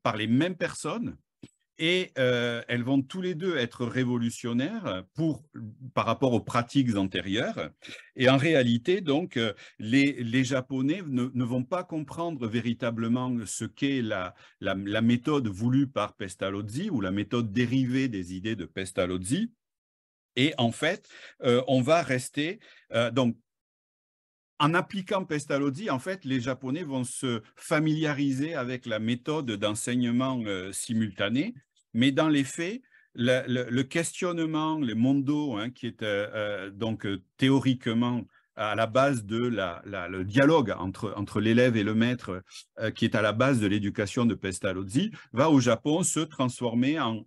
par les mêmes personnes et euh, elles vont tous les deux être révolutionnaires par rapport aux pratiques antérieures. Et en réalité, donc, euh, les, Japonais ne, vont pas comprendre véritablement ce qu'est la, méthode voulue par Pestalozzi ou la méthode dérivée des idées de Pestalozzi. Et en fait, euh, on va rester, donc en appliquant Pestalozzi, en fait, les Japonais vont se familiariser avec la méthode d'enseignement euh, simultané, mais dans les faits, le, questionnement, le mondo, hein, qui est euh, euh, donc théoriquement à la base de le dialogue entre, l'élève et le maître, qui est à la base de l'éducation de Pestalozzi, va au Japon se transformer en,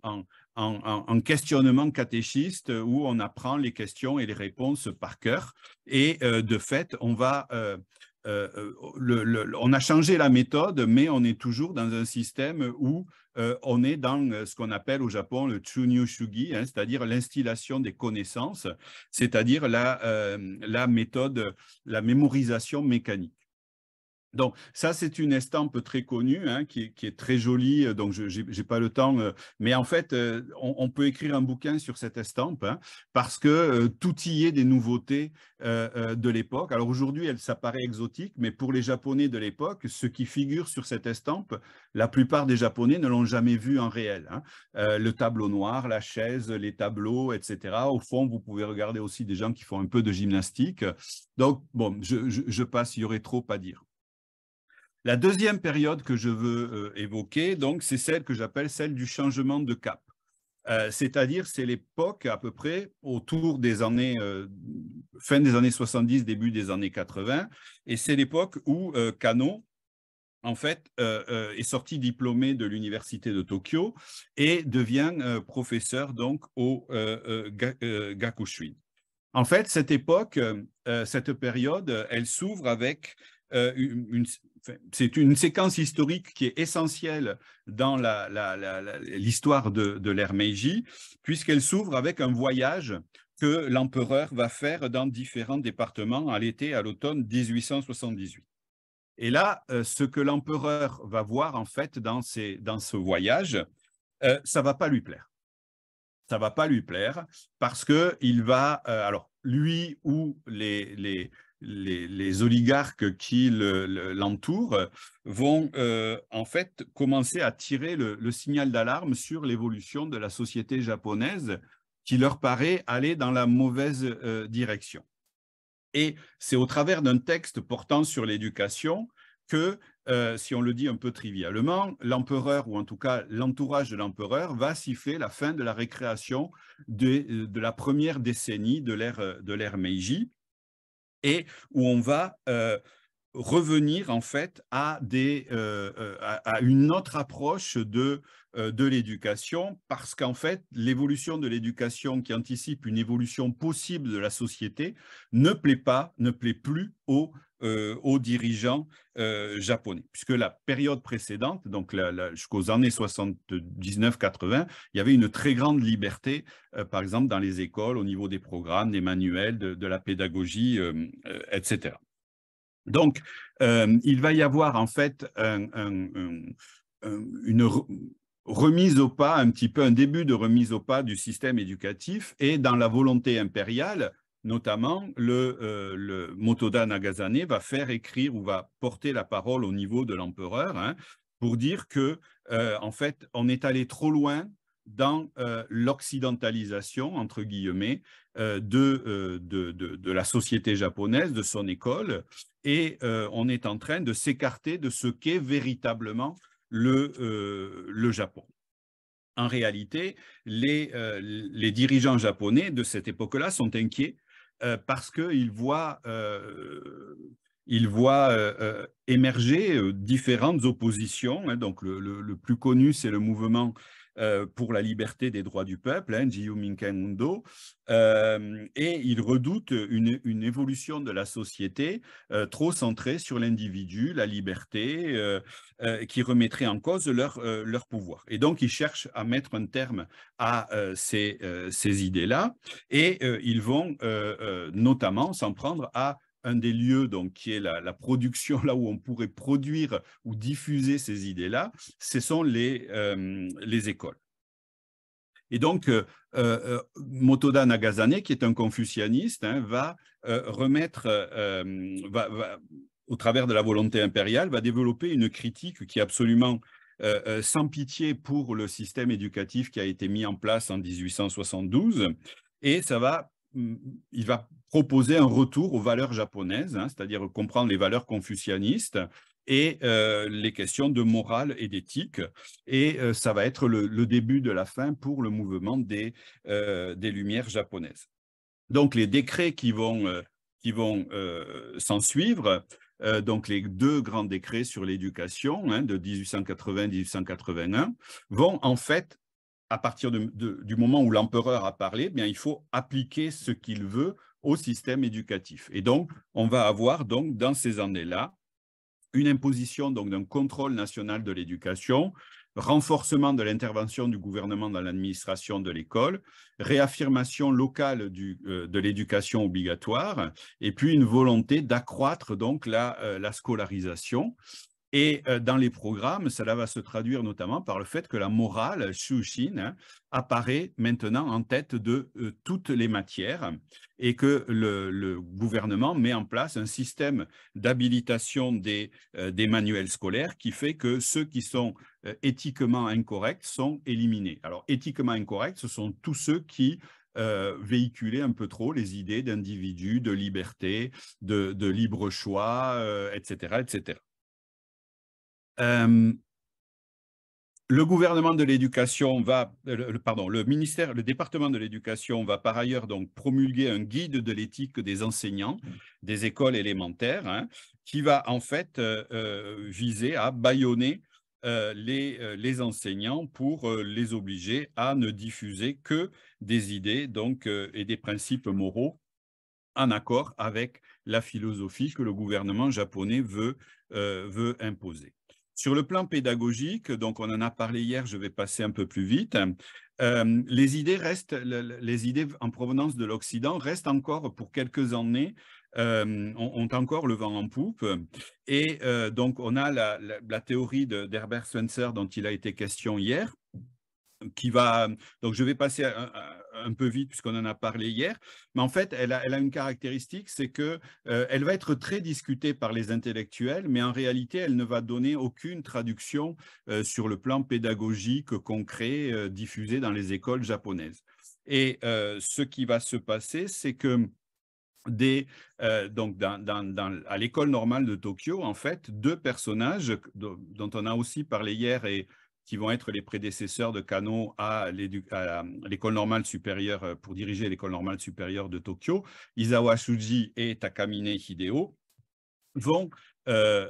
en, questionnement catéchiste où on apprend les questions et les réponses par cœur. Et euh, de fait, on va... Euh, euh, on a changé la méthode, mais on est toujours dans un système où on est dans ce qu'on appelle au Japon le Chunyushugi, hein, c'est-à-dire l'installation des connaissances, c'est-à-dire la méthode, la mémorisation mécanique. Donc ça, c'est une estampe très connue, hein, qui, est, très jolie, euh, donc je n'ai pas le temps, euh, mais en fait, euh, on, peut écrire un bouquin sur cette estampe, hein, parce que tout y est des nouveautés de l'époque. Alors aujourd'hui, elle s'apparaît exotique, mais pour les Japonais de l'époque, ce qui figure sur cette estampe, la plupart des Japonais ne l'ont jamais vu en réel. Hein. le tableau noir, la chaise, les tableaux, etc. Au fond, vous pouvez regarder aussi des gens qui font un peu de gymnastique. Donc, bon, je, je passe, il y aurait trop à dire. La deuxième période que je veux euh, évoquer, donc, c'est celle que j'appelle celle du changement de cap. Euh, c'est-à-dire c'est l'époque à peu près autour des années euh, fin des années 70 début des années 80 et c'est l'époque où Kano en fait, est sorti diplômé de l'université de Tokyo et devient professeur donc au Gakushuin. En fait, cette époque, cette période, elle s'ouvre avec euh, c'est une séquence historique qui est essentielle dans l'histoire de, de l'ère Meiji, puisqu'elle s'ouvre avec un voyage que l'empereur va faire dans différents départements à l'été, à l'automne 1878. Et là, euh, ce que l'empereur va voir en fait dans, ce voyage, ça euh, ça va pas lui plaire. Ça va pas lui plaire parce que il va, alors lui ou les, les, oligarques qui l'entourent vont euh, en fait commencer à tirer le, signal d'alarme sur l'évolution de la société japonaise qui leur paraît aller dans la mauvaise euh, direction. Et c'est au travers d'un texte portant sur l'éducation que, euh, si on le dit un peu trivialement, l'empereur, ou en tout cas l'entourage de l'empereur, va siffler la fin de la récréation de la première décennie de l'ère Meiji, et où on va euh, revenir en fait euh, euh, à, une autre approche de, de l'éducation, parce qu'en fait, l'évolution de l'éducation qui anticipe une évolution possible de la société ne plaît pas, ne plaît plus aux euh, aux dirigeants euh, japonais. Puisque la période précédente, donc jusqu'aux années 79-80, il y avait une très grande liberté, euh, par exemple, dans les écoles, au niveau des programmes, des manuels, de, la pédagogie, etc. Donc, il va y avoir en fait une remise au pas, un petit peu un début de remise au pas du système éducatif et dans la volonté impériale, Notamment, le, euh, Motoda Nagasane va faire écrire ou va porter la parole au niveau de l'empereur hein, pour dire que, euh, en fait, on est allé trop loin dans euh, l'occidentalisation, entre guillemets, de, de, la société japonaise, de son école, et on est en train de s'écarter de ce qu'est véritablement le, le Japon en réalité, les, les, dirigeants japonais de cette époque-là sont inquiets euh, parce qu'il voit, il voit euh, euh, émerger différentes oppositions. Hein. donc le, plus connu, c'est le mouvement euh, pour la liberté des droits du peuple, hein, Gio euh, et il redoute une, évolution de la société euh, trop centrée sur l'individu, la liberté, qui remettrait en cause leur, leur pouvoir. Et donc, il cherche à mettre un terme à ces, ces idées-là, et ils vont notamment s'en prendre à un des lieux donc, qui est la, production, là où on pourrait produire ou diffuser ces idées-là, ce sont les, euh, les écoles. Et donc, euh, euh, Motoda Nagasane, qui est un confucianiste, hein, va remettre, va, au travers de la volonté impériale, va développer une critique qui est absolument sans pitié pour le système éducatif qui a été mis en place en 1872. Et ça va il va proposer un retour aux valeurs japonaises, hein, c'est-à-dire comprendre les valeurs confucianistes et euh, les questions de morale et d'éthique. Et euh, ça va être le, début de la fin pour le mouvement des, euh, des Lumières japonaises. Donc les décrets qui vont, qui vont s'en suivre, donc les deux grands décrets sur l'éducation hein, de 1880-1881, vont en fait à partir du moment où l'empereur a parlé, eh bien, il faut appliquer ce qu'il veut au système éducatif. Et donc, on va avoir donc dans ces années-là une imposition donc d'un contrôle national de l'éducation, renforcement de l'intervention du gouvernement dans l'administration de l'école, réaffirmation locale euh, de l'éducation obligatoire, et puis une volonté d'accroître donc la euh, scolarisation. Et dans les programmes, cela va se traduire notamment par le fait que la morale Shushin hein, apparaît maintenant en tête de toutes les matières et que le, gouvernement met en place un système d'habilitation des, manuels scolaires qui fait que ceux qui sont éthiquement incorrects sont éliminés. Alors éthiquement incorrects, ce sont tous ceux qui véhiculaient un peu trop les idées d'individus, de liberté, de, libre choix, etc., etc. Euh, le gouvernement de l'éducation va, pardon, le ministère, le département de l'éducation va par ailleurs donc promulguer un guide de l'éthique des enseignants des écoles élémentaires, hein, qui va en fait euh, euh, viser à bâillonner les, les, enseignants pour les obliger à ne diffuser que des idées donc et des principes moraux en accord avec la philosophie que le gouvernement japonais veut, veut imposer. Sur le plan pédagogique, donc on en a parlé hier, je vais passer un peu plus vite. Euh, les idées restent, les idées en provenance de l'Occident restent encore pour quelques années euh, ont, encore le vent en poupe. Et euh, donc, on a la, théorie d'Herbert Spencer dont il a été question hier, qui va... Donc, je vais passer à, un peu vite puisqu'on en a parlé hier, mais en fait, elle a, une caractéristique, c'est qu'elle euh, elle va être très discutée par les intellectuels, mais en réalité, elle ne va donner aucune traduction euh, sur le plan pédagogique concret euh, diffusé dans les écoles japonaises. Et ce qui va se passer, c'est que des, donc à l'école normale de Tokyo, en fait, deux personnages dont on a aussi parlé hier et qui vont être les prédécesseurs de Kano à l'école normale supérieure, euh, pour diriger l'école normale supérieure de Tokyo, Isawa Shuji et Takamine Hideo, vont euh,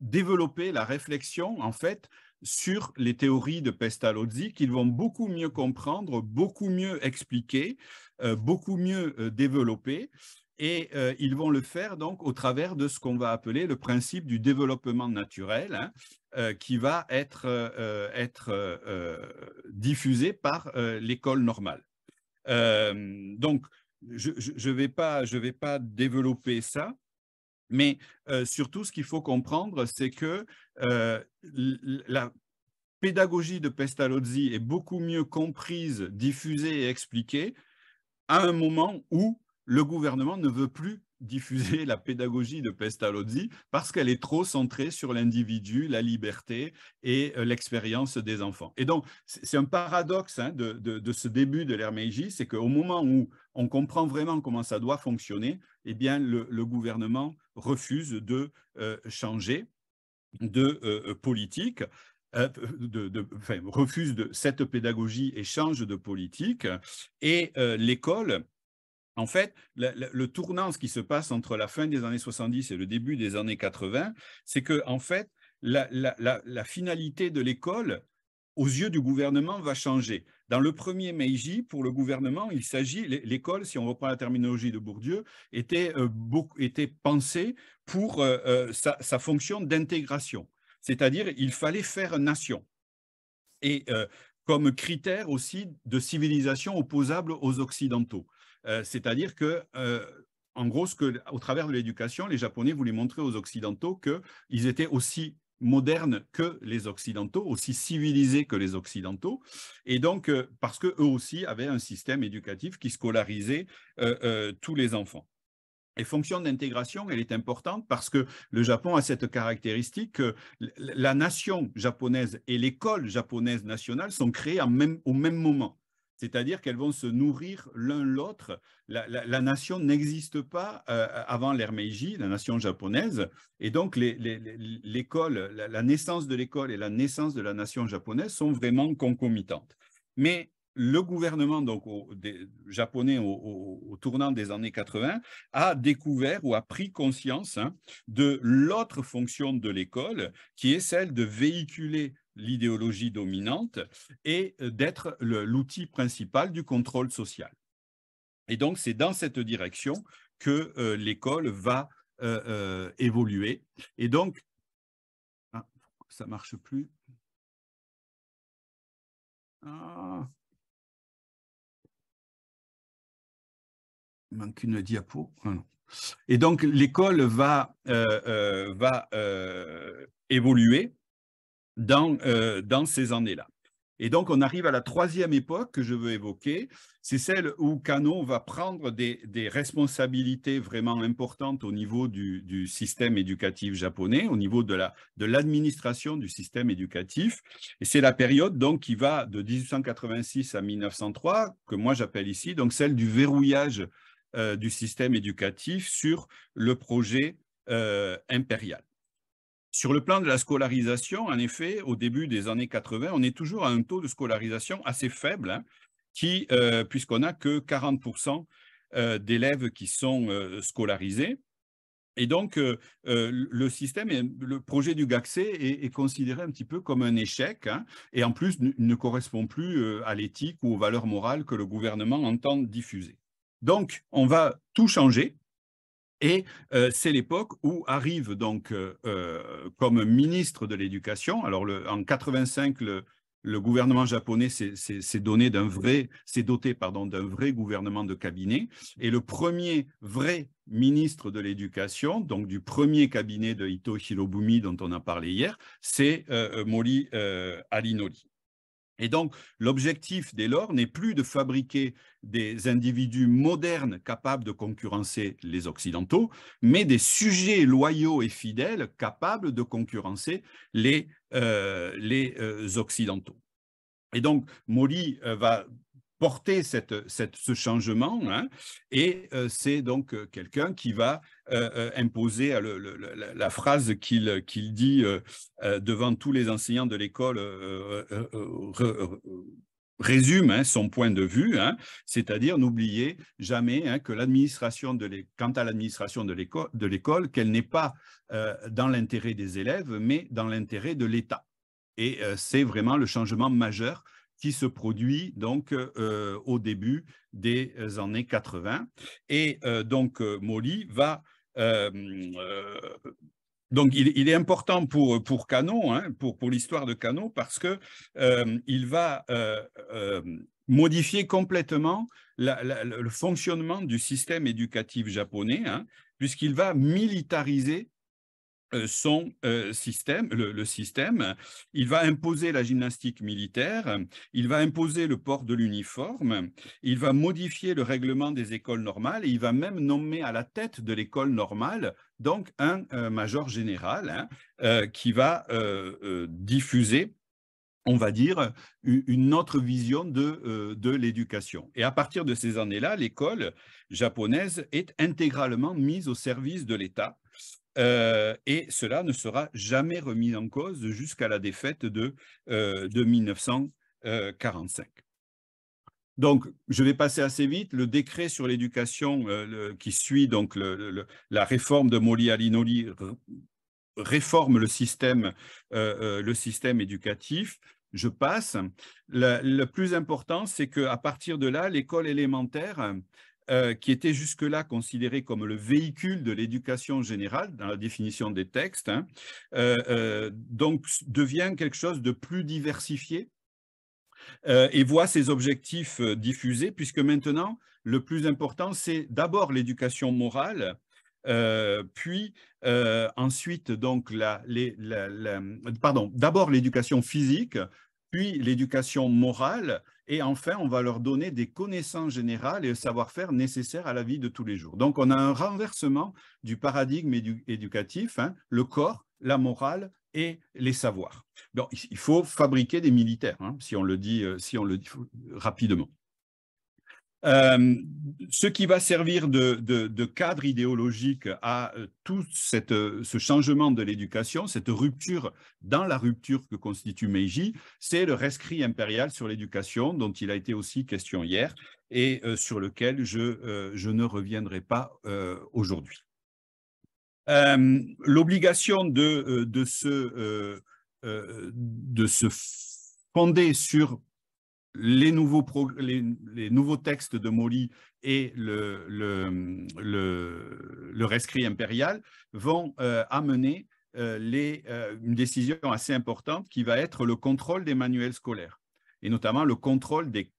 développer la réflexion, en fait, sur les théories de Pestalozzi qu'ils vont beaucoup mieux comprendre, beaucoup mieux expliquer, euh, beaucoup mieux développer. Et ils vont le faire donc au travers de ce qu'on va appeler le principe du développement naturel, hein. Euh, qui va être, euh, euh, diffusée par l'école normale. donc, je ne vais, pas développer ça, mais surtout, ce qu'il faut comprendre, c'est que la pédagogie de Pestalozzi est beaucoup mieux comprise, diffusée et expliquée à un moment où le gouvernement ne veut plus diffuser la pédagogie de Pestalozzi parce qu'elle est trop centrée sur l'individu, la liberté et euh, l'expérience des enfants. Et donc, c'est un paradoxe hein, de, ce début de l'ère c'est qu'au moment où on comprend vraiment comment ça doit fonctionner, eh bien, le, gouvernement refuse de euh, changer de euh, politique. refuse de cette pédagogie et change de politique. Et l'école, en fait, le, tournant, ce qui se passe entre la fin des années 70 et le début des années 80, c'est que, en fait, la, finalité de l'école, aux yeux du gouvernement, va changer. Dans le premier Meiji, pour le gouvernement, il s'agit, l'école, si on reprend la terminologie de Bourdieu, était, euh, pensée pour euh, euh, sa, fonction d'intégration. C'est-à-dire, il fallait faire nation. Et comme critère aussi de civilisation opposable aux Occidentaux. Euh, c'est-à-dire que euh, gros, au travers de l'éducation, les Japonais voulaient montrer aux Occidentaux qu'ils étaient aussi modernes que les Occidentaux, aussi civilisés que les Occidentaux, et donc euh, parce qu'eux aussi avaient un système éducatif qui scolarisait tous les enfants. Et fonction d'intégration, elle est importante parce que le Japon a cette caractéristique que la nation japonaise et l'école japonaise nationale sont créées au même moment c'est-à-dire qu'elles vont se nourrir l'un l'autre. La, nation n'existe pas euh, avant l'ère Meiji, la nation japonaise, et donc l'école, la, naissance de l'école et la naissance de la nation japonaise sont vraiment concomitantes. Mais le gouvernement donc, japonais au, tournant des années 80 a découvert ou a pris conscience hein, de l'autre fonction de l'école, qui est celle de véhiculer l'idéologie dominante et d'être l'outil principal du contrôle social. Et donc, c'est dans cette direction que euh, l'école va euh, euh, évoluer. Et donc, ah, ça ne marche plus. Ah. Il manque une diapo. Ah, et donc, l'école va, va évoluer euh, dans, ces années-là. Et donc, on arrive à la troisième époque que je veux évoquer, c'est celle où Kano va prendre des, responsabilités vraiment importantes au niveau du, système éducatif japonais, au niveau de l'administration la, de du système éducatif. Et c'est la période donc qui va de 1886 à 1903, que moi j'appelle ici, donc celle du verrouillage euh, du système éducatif sur le projet euh, impérial. Sur le plan de la scolarisation, en effet, au début des années 80, on est toujours à un taux de scolarisation assez faible, hein, qui, euh, puisqu'on n'a que 40% euh, d'élèves qui sont euh, scolarisés. Et donc, le système, le projet du GACC est, considéré un petit peu comme un échec, hein, et en plus ne correspond plus à l'éthique ou aux valeurs morales que le gouvernement entend diffuser. Donc, on va tout changer et euh, c'est l'époque où arrive donc euh, euh, comme ministre de l'Éducation, alors en 85, le, gouvernement japonais s'est doté d'un vrai gouvernement de cabinet et le premier vrai ministre de l'éducation, donc du premier cabinet de Ito Hirobumi dont on a parlé hier, c'est Molly Mori et donc, l'objectif dès lors n'est plus de fabriquer des individus modernes capables de concurrencer les Occidentaux, mais des sujets loyaux et fidèles capables de concurrencer les, euh, les euh, Occidentaux. Et donc, Molly euh, va porter ce changement. Hein. et euh, c'est donc euh, quelqu'un qui va euh, imposer la, phrase qu'il dit devant tous les enseignants de l'école. résume hein, son point de vue, hein. c'est-à-dire n'oubliez jamais que l'administration quant à l'administration de l'école, qu'elle n'est pas dans l'intérêt des élèves, mais dans l'intérêt de l'État. Et c'est vraiment le changement majeur qui se produit donc euh, au début des euh, années 80. Et euh, donc Molly va... donc il, est important pour, pour Canon, hein, pour, pour l'histoire de Canon, parce qu'il va modifier complètement le fonctionnement du système éducatif japonais, hein, puisqu'il va militariser euh, son euh, système, le, système. Il va imposer la gymnastique militaire, il va imposer le port de l'uniforme, il va modifier le règlement des écoles normales et il va même nommer à la tête de l'école normale donc un euh, major général hein, qui va diffuser on va dire, une autre vision de, de l'éducation. Et à partir de ces années-là, l'école japonaise est intégralement mise au service de l'État euh, et cela ne sera jamais remis en cause jusqu'à la défaite de, euh, de 1945. Euh, donc, je vais passer assez vite. Le décret sur l'éducation qui suit donc la réforme de Molly Alinoli réforme le système, le système éducatif je passe. Le, le plus important, c'est qu'à partir de là, l'école élémentaire euh, qui était jusque-là considéré comme le véhicule de l'éducation générale dans la définition des textes, hein, euh, euh, donc devient quelque chose de plus diversifié et voit ses objectifs diffusés, puisque maintenant, le plus important, c'est d'abord l'éducation morale, puis ensuite donc pardon d'abord l'éducation physique puis l'éducation morale, et enfin, on va leur donner des connaissances générales et le savoir-faire nécessaire à la vie de tous les jours. Donc, on a un renversement du paradigme éducatif, hein, le corps, la morale et les savoirs. il faut fabriquer des militaires, hein, si on le dit, euh, si on le dit rapidement. Euh, ce qui va servir de, cadre idéologique à euh, tout cette, euh, ce changement de l'éducation, cette rupture dans la rupture que constitue Meiji, c'est le rescrit impérial sur l'éducation dont il a été aussi question hier et sur lequel je, ne reviendrai pas aujourd'hui. L'obligation de, de se fonder sur les nouveaux, textes de Moli et le, rescrit impérial vont euh, amener euh, euh, une décision assez importante qui va être le contrôle des manuels scolaires, et notamment le contrôle des,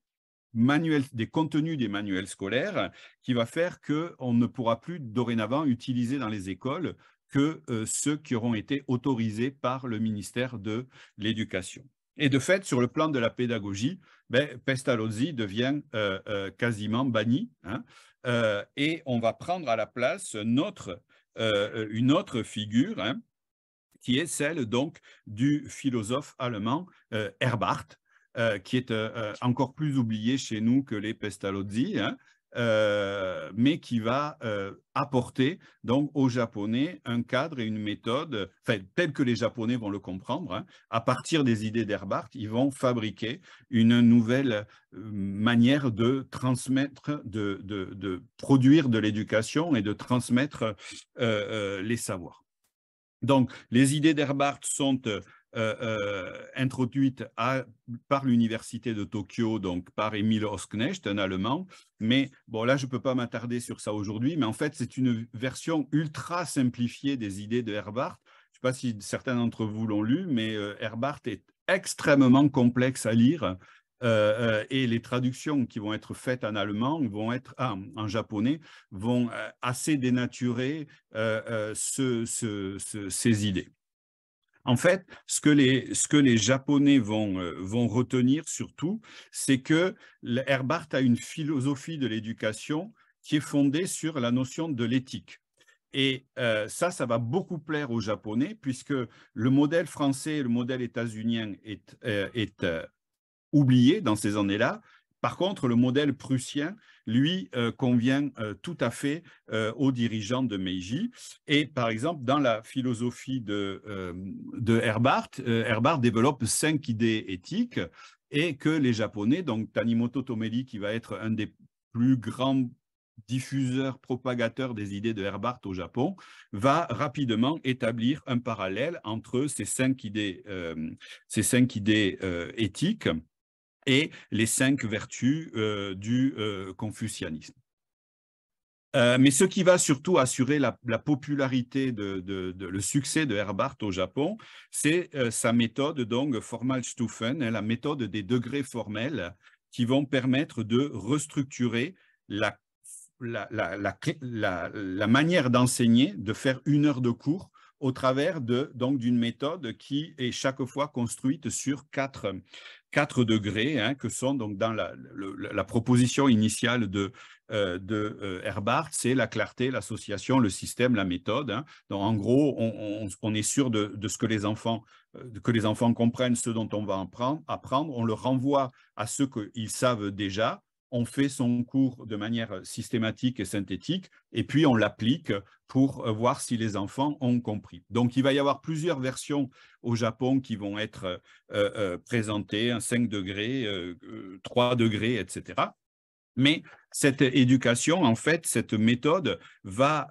des contenus des manuels scolaires, qui va faire qu'on ne pourra plus dorénavant utiliser dans les écoles que ceux qui auront été autorisés par le ministère de l'Éducation. Et de fait, sur le plan de la pédagogie, ben, Pestalozzi devient euh, euh, quasiment banni. Hein. Euh, et on va prendre à la place une autre figure, hein, qui est celle donc du philosophe allemand Herbart, qui est encore plus oublié chez nous que les Pestalozzi, hein. Euh, mais qui va euh, apporter donc aux Japonais un cadre et une méthode, enfin, tel que les Japonais vont le comprendre, hein. à partir des idées d'Herbart, ils vont fabriquer une nouvelle euh, manière de transmettre, de, produire de l'éducation et de transmettre les savoirs. Donc, les idées d'Herbart sont euh, euh, introduites par l'université de Tokyo, donc par Emil Osknecht, un Allemand. Mais bon, là, je ne peux pas m'attarder sur ça aujourd'hui, mais en fait, c'est une version ultra simplifiée des idées de Je ne sais pas si certains d'entre vous l'ont lu, mais euh, Herbart est extrêmement complexe à lire. Euh, euh, et les traductions qui vont être faites en allemand, vont être ah, en japonais, vont euh, assez dénaturer ce, ces idées. En fait, ce que les, ce que les Japonais vont, vont retenir surtout, c'est que Herbart a une philosophie de l'éducation qui est fondée sur la notion de l'éthique. Et ça, ça va beaucoup plaire aux Japonais, puisque le modèle français et le modèle états-unien est, est oublié dans ces années-là. Par contre, le modèle prussien, lui, euh, convient euh, tout à fait euh, aux dirigeants de Meiji. Et par exemple, dans la philosophie de, de Herbart, Herbart développe cinq idées éthiques et que les Japonais, donc Tanimoto Tomeli, qui va être un des plus grands diffuseurs, propagateurs des idées de Herbart au Japon, va rapidement établir un parallèle entre ces cinq idées, ces cinq idées éthiques et les cinq vertus euh, du euh, confucianisme. Euh, mais ce qui va surtout assurer la, popularité, de, le succès de Herbart au Japon, c'est sa méthode, donc Formalstufen, hein, la méthode des degrés formels qui vont permettre de restructurer la manière d'enseigner, de faire une heure de cours au travers de donc d'une méthode qui est chaque fois construite sur quatre, degrés hein, que sont donc dans la, proposition initiale de, euh, de euh, Herbart, c'est la clarté, l'association, le système, la méthode. Hein. Donc en gros, on, est sûr de, de, ce que les enfants euh, que les enfants comprennent ce dont on va en prendre, apprendre, on le renvoie à ce qu'ils savent déjà, on fait son cours de manière systématique et synthétique, et puis on l'applique pour euh, voir si les enfants ont compris. Donc, il va y avoir plusieurs versions au Japon qui vont être euh, euh, présentées, un 5 degrés, 3 degrés, etc. Mais cette éducation, en fait, cette méthode va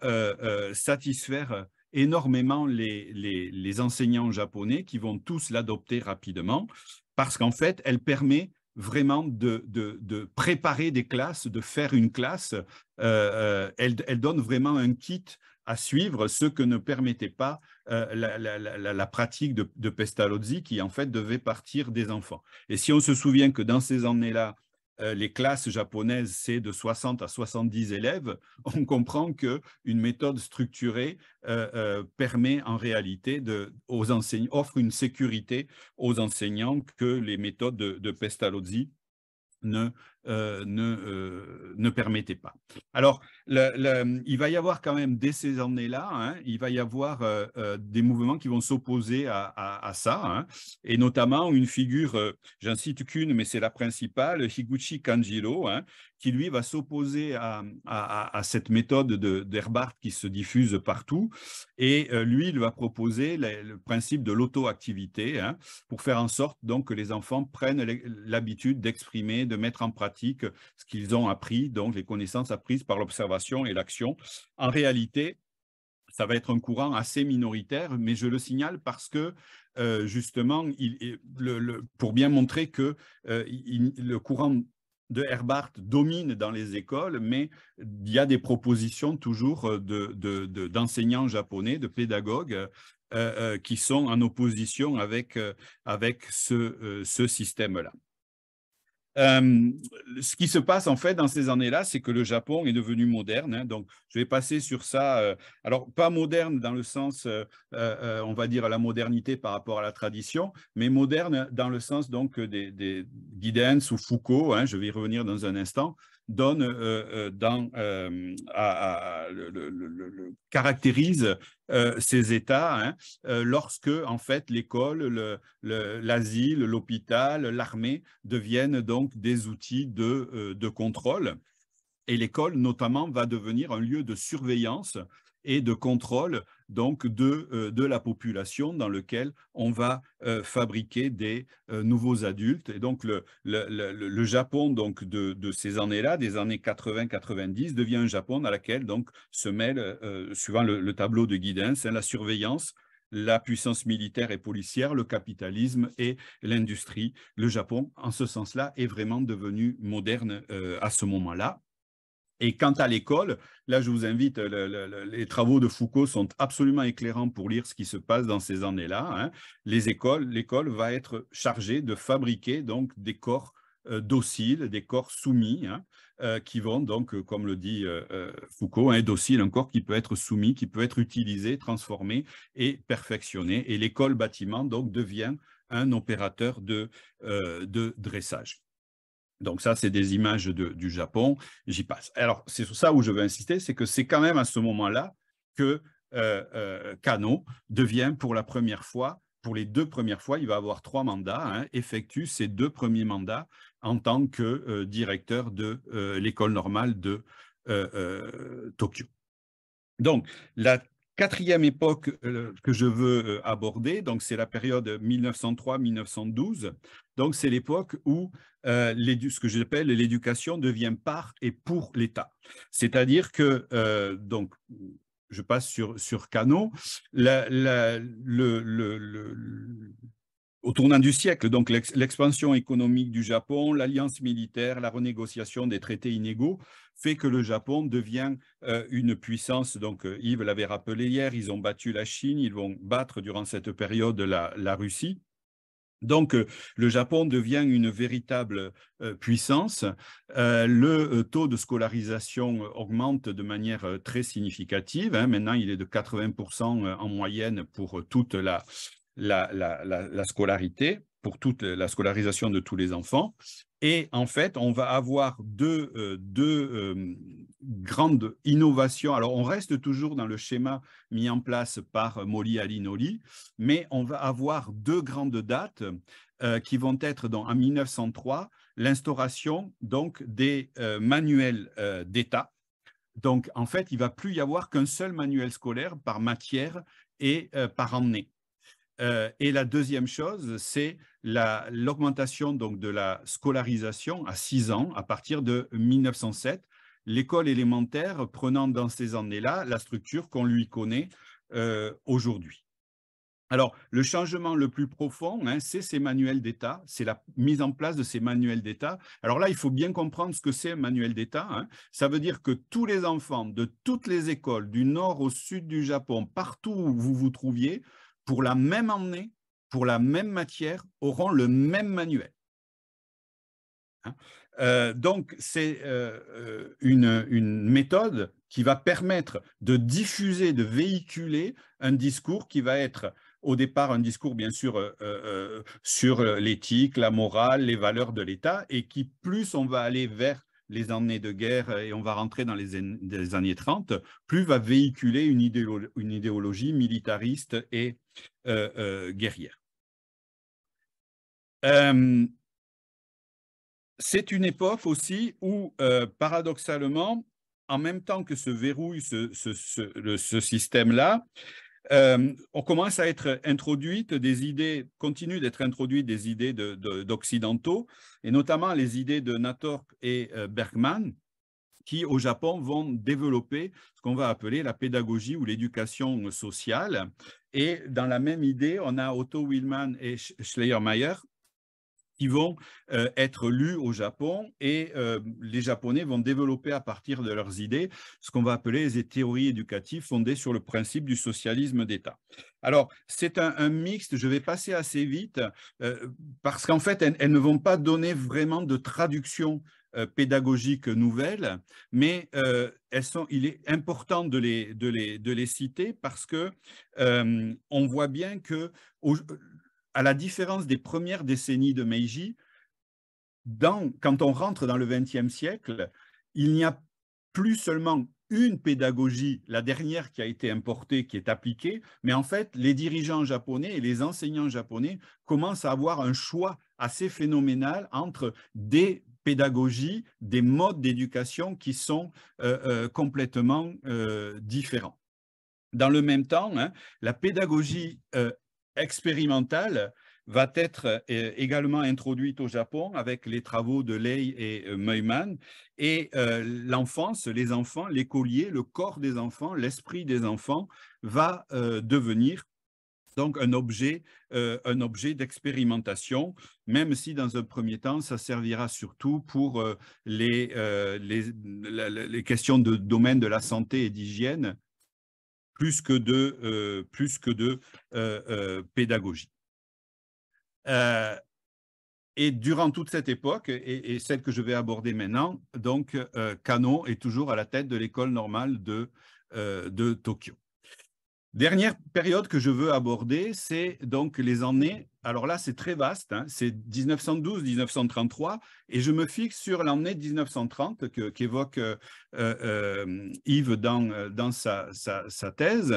satisfaire énormément les enseignants japonais qui vont tous l'adopter rapidement parce qu'en fait, elle permet vraiment de, préparer des classes, de faire une classe. Euh, euh, elle, donne vraiment un kit à suivre, ce que ne permettait pas euh, la, pratique de Pestalozzi, qui en fait devait partir des enfants. Et si on se souvient que dans ces années-là, euh, les classes japonaises, c'est de 60 à 70 élèves, on comprend qu'une méthode structurée euh, euh, permet en réalité offre une sécurité aux enseignants que les méthodes de Pestalozzi ne euh, ne, euh, ne permettait pas. Alors, il va y avoir quand même, dès ces années-là, hein, il va y avoir euh, des mouvements qui vont s'opposer à, ça, hein. et notamment une figure, j'en cite qu'une, mais c'est la principale, Higuchi Kanjiro, hein, qui lui va s'opposer à, cette méthode d'Herbart qui se diffuse partout, et lui, il va proposer le principe de l'auto-activité pour faire en sorte donc que les enfants prennent l'habitude d'exprimer, de mettre en pratique ce qu'ils ont appris, donc les connaissances apprises par l'observation et l'action. En réalité, ça va être un courant assez minoritaire, mais je le signale parce que euh, justement, pour bien montrer que euh, le courant de Herbart domine dans les écoles, mais il y a des propositions toujours euh, d'enseignants japonais, de pédagogues, qui sont en opposition avec, avec ce système-là. Euh, ce qui se passe en fait dans ces années-là, c'est que le Japon est devenu moderne. Hein. donc, je vais passer sur ça. Euh, alors, pas moderne dans le sens, euh, on va dire, la modernité par rapport à la tradition, mais moderne dans le sens donc des, des ou Foucault. Hein, je vais y revenir dans un instant donne caractérise ces États hein, euh, lorsque en fait l'école, l'asile, l'hôpital, l'armée deviennent donc des outils euh, de contrôle. Et l'école notamment va devenir un lieu de surveillance et de contrôle donc euh, de, la population dans lequel on va euh, fabriquer des euh, nouveaux adultes. Et donc le, Japon donc de, ces années-là, des années 80-90, devient un Japon dans lequel donc se mêle, suivant le, tableau de Guidance, hein, la surveillance, la puissance militaire et policière, le capitalisme et l'industrie. Le Japon, en ce sens-là, est vraiment devenu moderne à ce moment-là. Et quant à l'école, là, je vous invite, les travaux de Foucault sont absolument éclairants pour lire ce qui se passe dans ces années-là. Hein. Les écoles, l'école va être chargée de fabriquer donc des corps euh, dociles, des corps soumis, hein, euh, qui vont donc, euh, comme le dit Foucault, être hein, docile, un corps qui peut être soumis, qui peut être utilisé, transformé et perfectionné. Et l'école bâtiment donc devient un opérateur de dressage. Donc ça, c'est des images du Japon, j'y passe. Alors, c'est sur ça où je veux insister, c'est que c'est quand même à ce moment-là que euh, euh, Kano devient pour la première fois, pour les deux premières fois, il va avoir trois mandats, hein, effectue ses deux premiers mandats en tant que euh, directeur de l'école normale de Tokyo. Donc, la Quatrième époque euh, que je veux euh, aborder, donc c'est la période 1903-1912. Donc c'est l'époque où euh, ce que j'appelle l'éducation devient par et pour l'État. C'est-à-dire que donc je passe sur sur Canon, le, au tournant du siècle, donc l'expansion économique du Japon, l'alliance militaire, la renégociation des traités inégaux, fait que le Japon devient euh, une puissance. Donc euh, Yves l'avait rappelé hier, ils ont battu la Chine, ils vont battre durant cette période la, Russie. Donc, euh, le Japon devient une véritable puissance. le taux de scolarisation augmente de manière très significative. Hein. Maintenant, il est de 80% en moyenne pour toute la, la, scolarité, pour toute la scolarisation de tous les enfants. Et en fait, on va avoir deux, euh, euh, grandes innovations. Alors, on reste toujours dans le schéma mis en place par Molly Alinoli, mais on va avoir deux grandes dates euh, qui vont être dans, en 1903 l'instauration donc des manuels d'État. Donc, en fait, il va plus y avoir qu'un seul manuel scolaire par matière et par année. Euh, et la deuxième chose, c'est l'augmentation de la scolarisation à 6 ans à partir de 1907, l'école élémentaire prenant dans ces années-là la structure qu'on lui connaît euh, aujourd'hui. Alors, le changement le plus profond, hein, c'est ces manuels d'État, c'est la mise en place de ces manuels d'État. Alors là, il faut bien comprendre ce que c'est un manuel d'État. Hein. Ça veut dire que tous les enfants de toutes les écoles, du nord au sud du Japon, partout où vous vous trouviez, pour la même année, pour la même matière, auront le même manuel. Hein? Euh, donc, c'est euh, euh, une, méthode qui va permettre de diffuser, de véhiculer un discours qui va être au départ un discours bien sûr sur l'éthique, la morale, les valeurs de l'État, et qui plus on va aller vers les années de guerre, euh, et on va rentrer dans les, années 30, plus va véhiculer une, idéologie militariste et euh, euh, guerrière. c'est une époque aussi où, paradoxalement, en même temps que se verrouille ce système-là, euh, on commence à être introduites des idées, continuent d'être introduites des idées d'occidentaux, et notamment les idées de Natorp et euh, Bergman, qui au Japon vont développer ce qu'on va appeler la pédagogie ou l'éducation sociale. Et dans la même idée, on a Otto Willmann et Schleiermacher qui vont euh, être lus au Japon et euh, les Japonais vont développer à partir de leurs idées ce qu'on va appeler les théories éducatives fondées sur le principe du socialisme d'État. Alors, c'est un, mixte, je vais passer assez vite, euh, parce qu'en fait, elles, ne vont pas donner vraiment de traduction pédagogique nouvelle, mais elles sont, il est important de les, de les, citer parce que on voit bien que à la différence des premières décennies de Meiji, quand on rentre dans le XXe siècle, il n'y a plus seulement une pédagogie, la dernière qui a été importée, qui est appliquée, mais en fait, les dirigeants japonais et les enseignants japonais commencent à avoir un choix assez phénoménal entre des pédagogies, des modes d'éducation qui sont euh, euh, complètement euh, différents. Dans le même temps, hein, la pédagogie expérimentale va être euh, également introduite au Japon avec les travaux de Ley et Meumann. Euh, et euh, l'enfance, les enfants, l'écolier, le corps des enfants, l'esprit des enfants va devenir donc un objet, un objet d'expérimentation, même si dans un premier temps, ça servira surtout pour les, les, questions de domaine de la santé et d'hygiène plus que de, euh, plus que de euh, euh, pédagogie. et durant toute cette époque, et, celle que je vais aborder maintenant, donc Kano est toujours à la tête de l'école normale de, de Tokyo. Dernière période que je veux aborder, c'est donc les années. Alors là, c'est très vaste, hein. c'est 1912-1933, et je me fixe sur l'année 1930 qu'évoque euh, euh, Yves dans, euh, sa, thèse,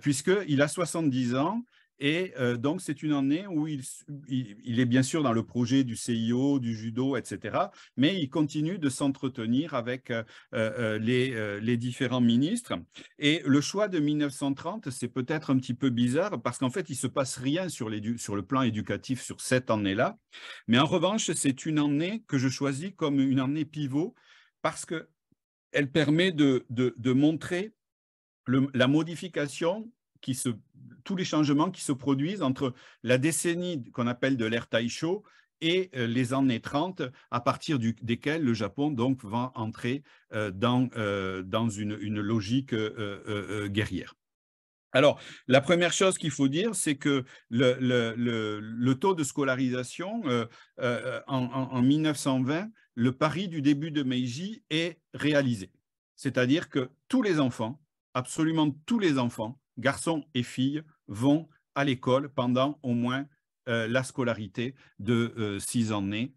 puisqu'il a 70 ans et euh, donc, c'est une année où il, il, est bien sûr dans le projet du CIO, du judo, etc., mais il continue de s'entretenir avec euh, euh, les, les, différents ministres. Et le choix de 1930, c'est peut-être un petit peu bizarre parce qu'en fait, il ne se passe rien sur, sur le plan éducatif sur cette année-là. Mais en revanche, c'est une année que je choisis comme une année pivot parce qu'elle permet de, montrer la modification qui se, tous les changements qui se produisent entre la décennie qu'on appelle de l'ère Taisho et euh, les années 30, à partir desquelles le Japon donc, va entrer euh, dans, euh, dans une, une logique guerrière. Alors, la première chose qu'il faut dire, c'est que le, le, taux de scolarisation en, en 1920, le pari du début de Meiji est réalisé. C'est-à-dire que tous les enfants, absolument tous les enfants, garçons et filles, vont à l'école pendant au moins euh, la scolarité de euh, six années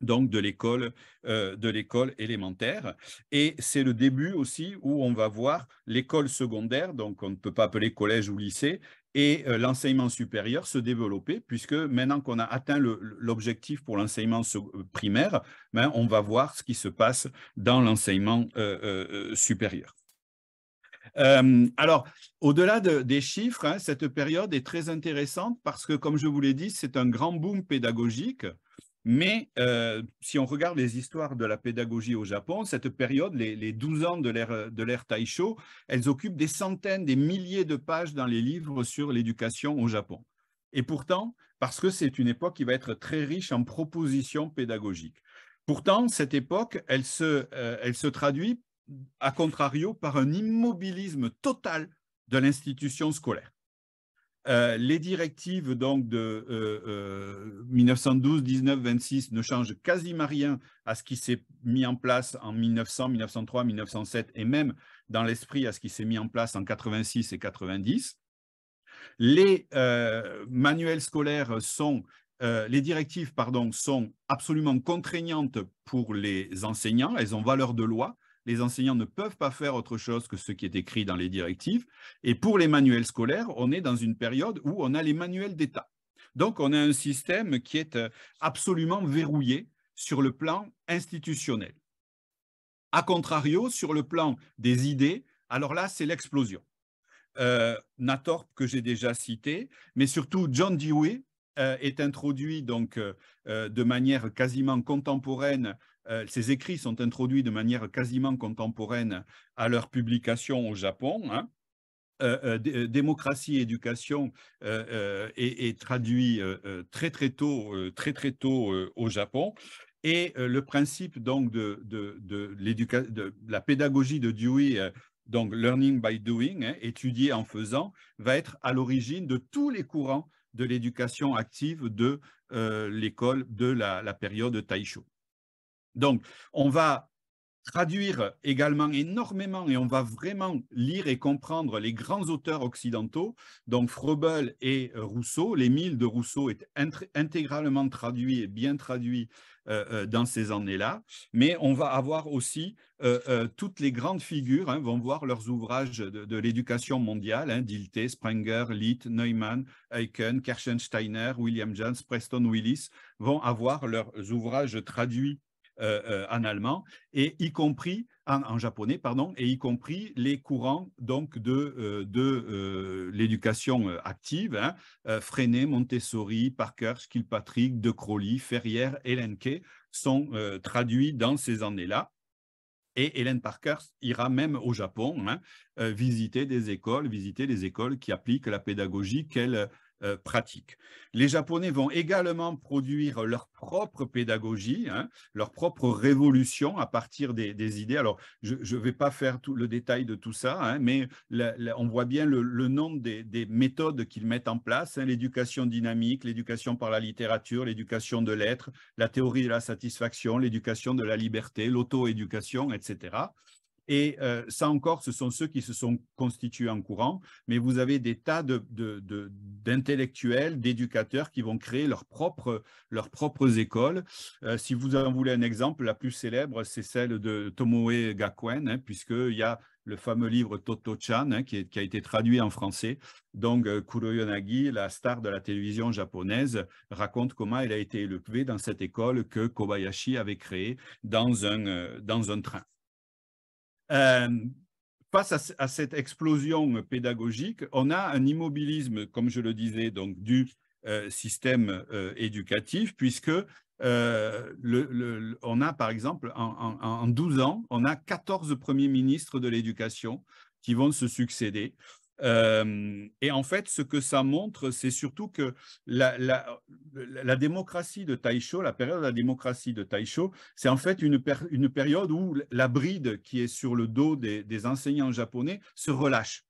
donc de l'école euh, de l'école élémentaire et c'est le début aussi où on va voir l'école secondaire donc on ne peut pas appeler collège ou lycée et l'enseignement supérieur se développer puisque maintenant qu'on a atteint l'objectif pour l'enseignement primaire ben, on va voir ce qui se passe dans l'enseignement supérieur euh, alors, au-delà des chiffres, hein, cette période est très intéressante parce que, comme je vous l'ai dit, c'est un grand boom pédagogique. Mais euh, si on regarde les histoires de la pédagogie au Japon, cette période, les, 12 ans de l'ère Taisho, elles occupent des centaines, des milliers de pages dans les livres sur l'éducation au Japon. Et pourtant, parce que c'est une époque qui va être très riche en propositions pédagogiques. Pourtant, cette époque, elle se, euh, elle se traduit à contrario, par un immobilisme total de l'institution scolaire. Euh, les directives donc de 1912, euh, 1926 euh, ne changent quasiment rien à ce qui s'est mis en place en 1900, 1903, 1907 et même dans l'esprit à ce qui s'est mis en place en 86 et 90. Les manuels scolaires sont, les directives pardon, sont absolument contraignantes pour les enseignants, elles ont valeur de loi, les enseignants ne peuvent pas faire autre chose que ce qui est écrit dans les directives. Et pour les manuels scolaires, on est dans une période où on a les manuels d'État. Donc, on a un système qui est euh, absolument verrouillé sur le plan institutionnel. A contrario, sur le plan des idées, alors là, c'est l'explosion. Euh, Natorp, que j'ai déjà cité, mais surtout John Dewey, euh, est introduit donc de manière quasiment contemporaine euh, ces écrits sont introduits de manière quasiment contemporaine à leur publication au Japon. Hein. Euh, euh, démocratie et démocratie, éducation est, traduit très très tôt, très très tôt au Japon. Et le principe donc de, la pédagogie de Dewey donc learning by doing, hein, étudier en faisant, va être à l'origine de tous les courants de l'éducation active de l'école de la, la, période Taisho. Donc, on va traduire également énormément et on va vraiment lire et comprendre les grands auteurs occidentaux, donc Froebel et Rousseau. L'émile de Rousseau est intégralement traduit et bien traduit euh, euh, dans ces années-là, mais on va avoir aussi euh, toutes les grandes figures hein, vont voir leurs ouvrages de, l'éducation mondiale, hein, Springer, Sprenger, Litt, Neumann, Eichen, Kerschensteiner, William James, Preston Willis, vont avoir leurs ouvrages traduits euh, euh, en allemand, et y compris en, japonais, pardon, et y compris les courants donc de, euh, de l'éducation active, hein, Freinet, Montessori, Parker, Skilpatrick, De Crowley, Ferrière, Kay sont traduits dans ces années-là. Et Hélène Parker ira même au Japon hein, visiter des écoles, visiter des écoles qui appliquent la pédagogie qu'elle euh, pratique. Les Japonais vont également produire leur propre pédagogie, hein, leur propre révolution à partir des, idées. Alors, je ne vais pas faire tout le détail de tout ça, hein, mais on voit bien le, nombre des, méthodes qu'ils mettent en place, hein, l'éducation dynamique, l'éducation par la littérature, l'éducation de l'être, la théorie de la satisfaction, l'éducation de la liberté, l'auto-éducation, etc. Et euh, ça encore, ce sont ceux qui se sont constitués en courant, mais vous avez des tas d'intellectuels, de, d'éducateurs qui vont créer leurs propres, leurs propres écoles. Euh, si vous en voulez un exemple, la plus célèbre, c'est celle de Tomoe Gakuen, hein, puisqu'il y a le fameux livre Toto-chan, hein, qui, a été traduit en français. Donc, euh, Kuroyonagi, la star de la télévision japonaise, raconte comment elle a été élevée dans cette école que Kobayashi avait créée dans dans un train. Euh, face à, cette explosion pédagogique, on a un immobilisme, comme je le disais, donc du euh, système euh, éducatif, puisque on a, par exemple, en, en, 12 ans, on a 14 premiers ministres de l'éducation qui vont se succéder et en fait, ce que ça montre, c'est surtout que la, démocratie de Taisho, la période de la démocratie de Taisho, c'est en fait une, période où la bride qui est sur le dos des, enseignants japonais se relâche.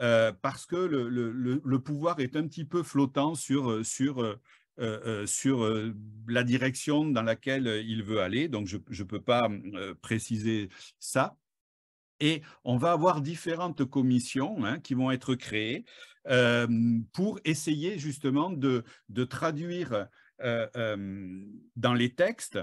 Euh, parce que le, pouvoir est un petit peu flottant sur, euh, sur, euh, sur la direction dans laquelle il veut aller. Donc, je ne peux pas préciser ça. Et on va avoir différentes commissions hein, qui vont être créées euh, pour essayer justement de, traduire euh, euh, dans les textes.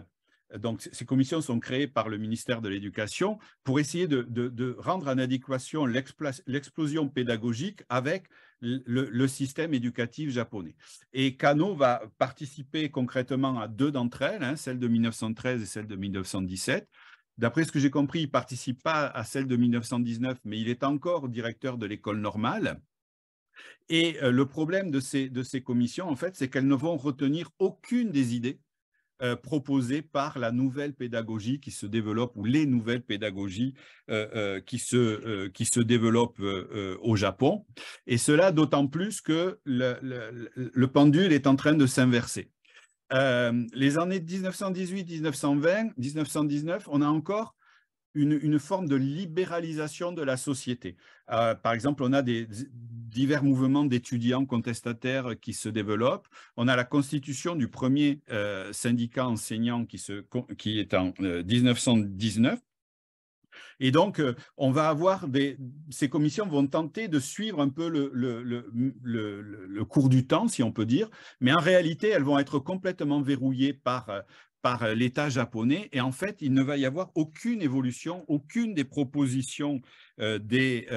Donc, ces commissions sont créées par le ministère de l'Éducation pour essayer de, rendre en adéquation l'explosion pédagogique avec le, système éducatif japonais. Et Kano va participer concrètement à deux d'entre elles, hein, celle de 1913 et celle de 1917. D'après ce que j'ai compris, il ne participe pas à celle de 1919, mais il est encore directeur de l'école normale. Et euh, le problème de ces, de ces commissions, en fait, c'est qu'elles ne vont retenir aucune des idées euh, proposées par la nouvelle pédagogie qui se développe, ou les nouvelles pédagogies euh, qui, se, qui se développent au Japon. Et cela d'autant plus que le pendule est en train de s'inverser. Euh, les années 1918, 1920, 1919, on a encore une, forme de libéralisation de la société. Euh, par exemple, on a des, divers mouvements d'étudiants contestataires qui se développent. On a la constitution du premier euh, syndicat enseignant qui, qui est en 1919 et donc, euh, on va avoir ces commissions vont tenter de suivre un peu le, cours du temps, si on peut dire, mais en réalité, elles vont être complètement verrouillées par, euh, euh, l'État japonais. Et en fait, il ne va y avoir aucune évolution, aucune des propositions des,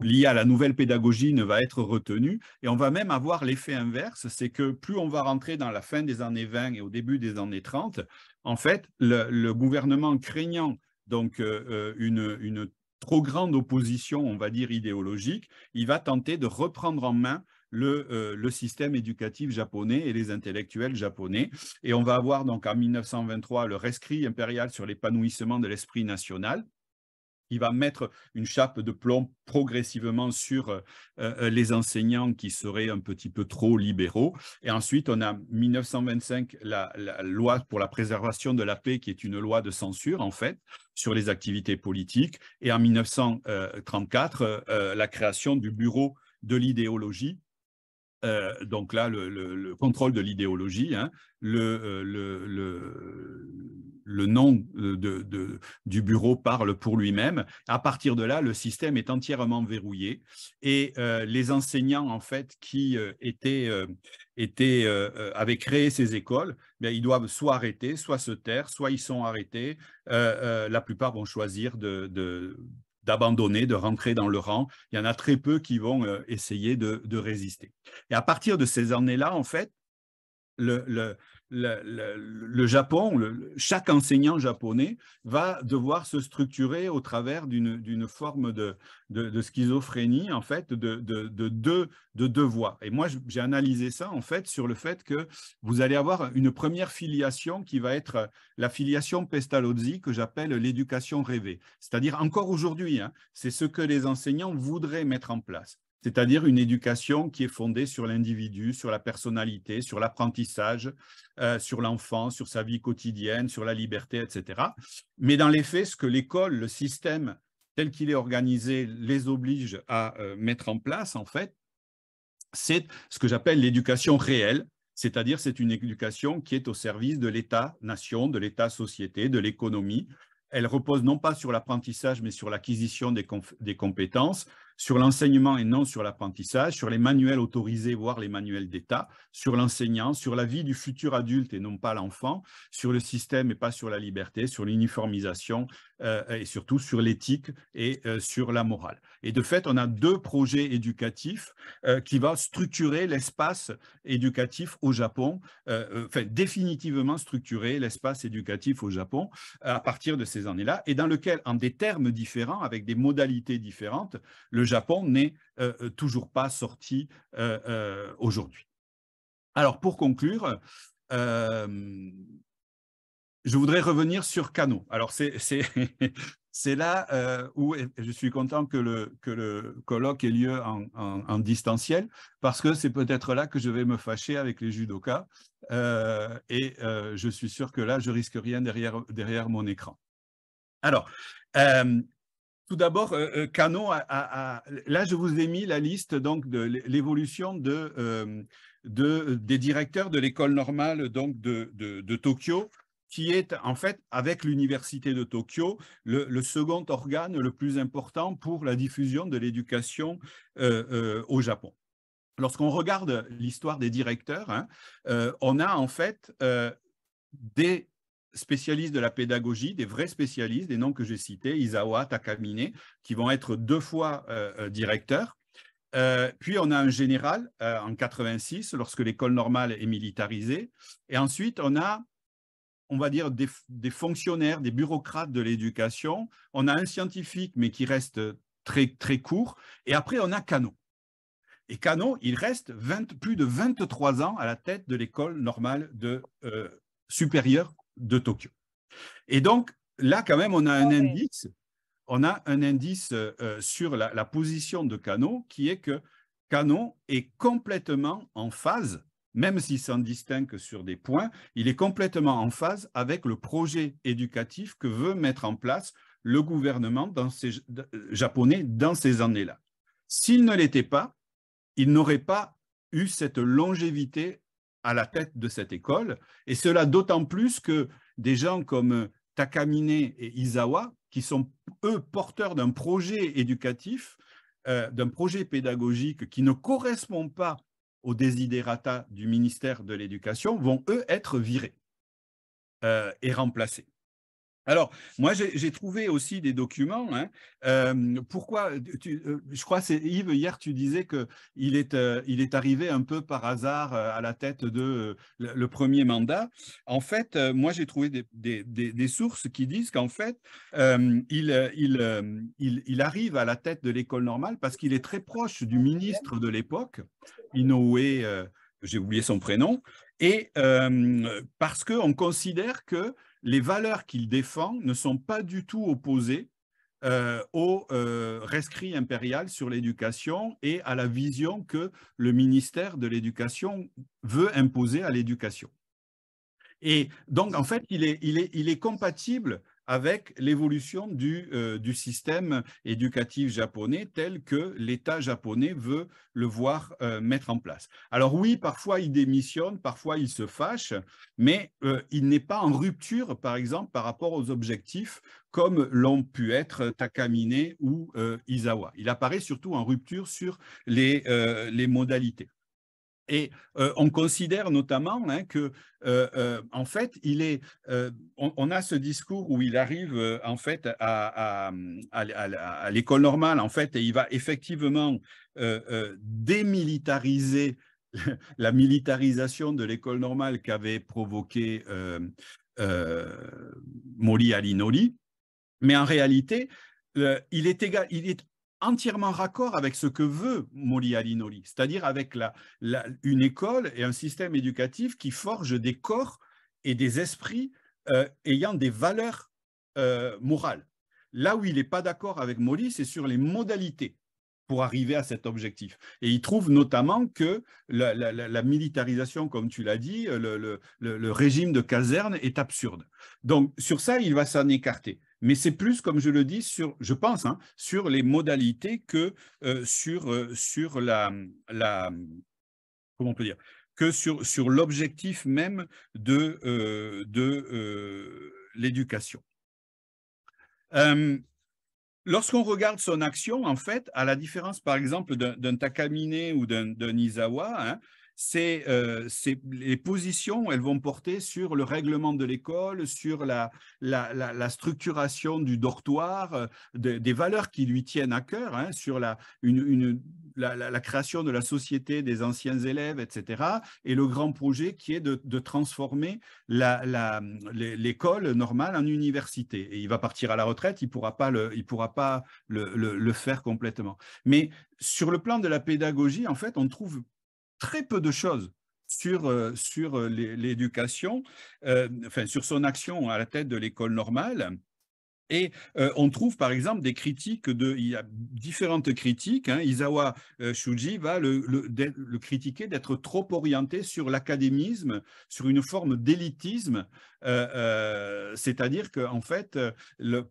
lié à la nouvelle pédagogie ne va être retenue. Et on va même avoir l'effet inverse, c'est que plus on va rentrer dans la fin des années 20 et au début des années 30, en fait, le, gouvernement craignant donc euh, euh, une, trop grande opposition, on va dire idéologique, il va tenter de reprendre en main le, euh, le, système éducatif japonais et les intellectuels japonais. Et on va avoir donc en 1923 le rescrit impérial sur l'épanouissement de l'esprit national il va mettre une chape de plomb progressivement sur euh, euh, les enseignants qui seraient un petit peu trop libéraux. Et ensuite, on a 1925, la, loi pour la préservation de la paix, qui est une loi de censure, en fait, sur les activités politiques. Et en 1934, euh, la création du bureau de l'idéologie euh, donc là, le, contrôle de l'idéologie, hein, euh, le, le, nom euh, de, du bureau parle pour lui-même. À partir de là, le système est entièrement verrouillé et les enseignants, en fait, qui étaient, étaient avaient créé ces écoles, ben, ils doivent soit arrêter, soit se taire, soit ils sont arrêtés. la plupart vont choisir de d'abandonner, de rentrer dans le rang. Il y en a très peu qui vont euh, essayer de, résister. Et à partir de ces années-là, en fait, le, le, Japon, chaque enseignant japonais va devoir se structurer au travers d'une forme de, schizophrénie, en fait, de, deux voies. Et moi, j'ai analysé ça, en fait, sur le fait que vous allez avoir une première filiation qui va être la filiation Pestalozzi, que j'appelle l'éducation rêvée. C'est-à-dire, encore aujourd'hui, hein, c'est ce que les enseignants voudraient mettre en place c'est-à-dire une éducation qui est fondée sur l'individu, sur la personnalité, sur l'apprentissage, euh, sur l'enfant, sur sa vie quotidienne, sur la liberté, etc. Mais dans les faits, ce que l'école, le système tel qu'il est organisé, les oblige à euh, mettre en place, en fait, c'est ce que j'appelle l'éducation réelle, c'est-à-dire c'est une éducation qui est au service de l'État-nation, de l'État-société, de l'économie. Elle repose non pas sur l'apprentissage, mais sur l'acquisition des, compétences, sur l'enseignement et non sur l'apprentissage, sur les manuels autorisés, voire les manuels d'État, sur l'enseignant, sur la vie du futur adulte et non pas l'enfant, sur le système et pas sur la liberté, sur l'uniformisation euh, et surtout sur l'éthique et euh, sur la morale. Et de fait, on a deux projets éducatifs euh, qui vont structurer l'espace éducatif au Japon, enfin définitivement structurer l'espace éducatif au Japon à partir de ces années-là, et dans lequel, en des termes différents, avec des modalités différentes, le Japon n'est euh, euh, toujours pas sorti euh, aujourd'hui. Alors pour conclure, je voudrais revenir sur Kano. Alors c'est là où je suis content que le, colloque ait lieu en, distanciel, parce que c'est peut-être là que je vais me fâcher avec les judokas, et je suis sûr que là, je risque rien derrière, derrière mon écran. Alors, tout d'abord, euh, euh, Kano, a, là je vous ai mis la liste donc de l'évolution euh, de, des directeurs de l'école normale donc de, Tokyo, qui est en fait avec l'université de Tokyo le, second organe le plus important pour la diffusion de l'éducation au Japon. Lorsqu'on regarde l'histoire des directeurs, hein, on a en fait des spécialistes de la pédagogie, des vrais spécialistes, des noms que j'ai cités, Isawa, Takamine, qui vont être deux fois euh, euh, directeurs. Euh, puis on a un général en 86, lorsque l'école normale est militarisée. Et ensuite, on a, on va dire, des, fonctionnaires, des bureaucrates de l'éducation. On a un scientifique, mais qui reste très, très court. Et après, on a Cano. Et Cano, il reste plus de 23 ans à la tête de l'école normale de, supérieure de Tokyo. Et donc, là, quand même, on a un ah indice, on a un indice euh, sur la, position de Kano, qui est que Kano est complètement en phase, même s'il s'en distingue sur des points, il est complètement en phase avec le projet éducatif que veut mettre en place le gouvernement euh, japonais dans ces années-là. S'il ne l'était pas, il n'aurait pas eu cette longévité à la tête de cette école, et cela d'autant plus que des gens comme Takamine et Izawa, qui sont eux porteurs d'un projet éducatif, euh, d'un projet pédagogique qui ne correspond pas aux désiderata du ministère de l'Éducation, vont eux être virés euh, et remplacés. Alors, moi, j'ai trouvé aussi des documents. Hein. Euh, pourquoi euh, Je crois, c'est Yves, hier, tu disais qu'il euh, est, arrivé un peu par hasard à la tête de le premier mandat. En fait, moi, j'ai trouvé des, sources qui disent qu'en fait, il, arrive à la tête de l'école normale parce qu'il est très proche du ministre de l'époque, Inoue, j'ai oublié son prénom, et parce qu'on considère que les valeurs qu'il défend ne sont pas du tout opposées euh, au euh, rescrit impérial sur l'éducation et à la vision que le ministère de l'Éducation veut imposer à l'éducation. Et donc, en fait, il est compatible avec l'évolution euh, du, système éducatif japonais tel que l'État japonais veut le voir euh, mettre en place. Alors oui, parfois il démissionne, parfois il se fâche, mais euh, il n'est pas en rupture, par exemple, par rapport aux objectifs comme l'ont pu être Takamine ou Izawa. Il apparaît surtout en rupture sur les modalités. Et euh, on considère notamment hein, que, euh, euh, en fait, il est, on, a ce discours où il arrive en fait à, l'école normale, en fait, et il va effectivement démilitariser la militarisation de l'école normale qu'avait provoqué Moli Alinoli. Mais en réalité, il est, égal, il est entièrement raccord avec ce que veut Moli Alinoli, c'est-à-dire avec la, une école et un système éducatif qui forge des corps et des esprits euh, ayant des valeurs euh, morales. Là où il n'est pas d'accord avec Moli, c'est sur les modalités pour arriver à cet objectif. Et il trouve notamment que la, militarisation, comme tu l'as dit, le, régime de caserne est absurde. Donc sur ça, il va s'en écarter. Mais c'est plus, comme je le dis, sur, je pense, hein, sur les modalités que euh, sur, euh, sur la, comment on peut dire, que sur, sur l'objectif même de, euh, de l'éducation. Lorsqu'on regarde son action, en fait, à la différence, par exemple, d'un Takamine ou d'un Izawa, hein, euh, les positions, elles vont porter sur le règlement de l'école, sur la, structuration du dortoir, euh, des valeurs qui lui tiennent à cœur, hein, sur une la, création de la société des anciens élèves, etc., et le grand projet qui est de, transformer l'école normale en université. Et il va partir à la retraite, il ne pourra pas, le, il pourra pas le, faire complètement. Mais sur le plan de la pédagogie, en fait, on trouve très peu de choses sur, euh, euh, l'éducation, euh, enfin sur son action à la tête de l'école normale. Et euh, on trouve par exemple des critiques de, il y a différentes critiques. Hein, Isawa euh, Shuji va le, critiquer d'être trop orienté sur l'académisme, sur une forme d'élitisme. Euh, c'est-à-dire qu'en fait,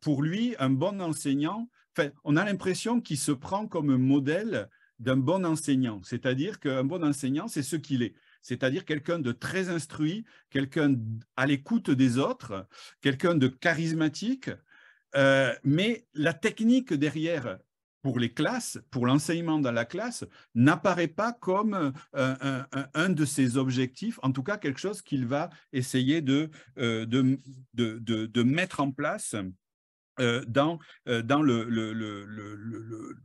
pour lui, un bon enseignant, on a l'impression qu'il se prend comme modèle d'un bon enseignant. C'est-à-dire qu'un bon enseignant, c'est ce qu'il est c'est-à-dire quelqu'un de très instruit, quelqu'un à l'écoute des autres, quelqu'un de charismatique, euh, mais la technique derrière pour les classes, pour l'enseignement dans la classe, n'apparaît pas comme euh, un, de ses objectifs, en tout cas quelque chose qu'il va essayer de, euh, de, de, de, mettre en place dans, dans le, le, le, le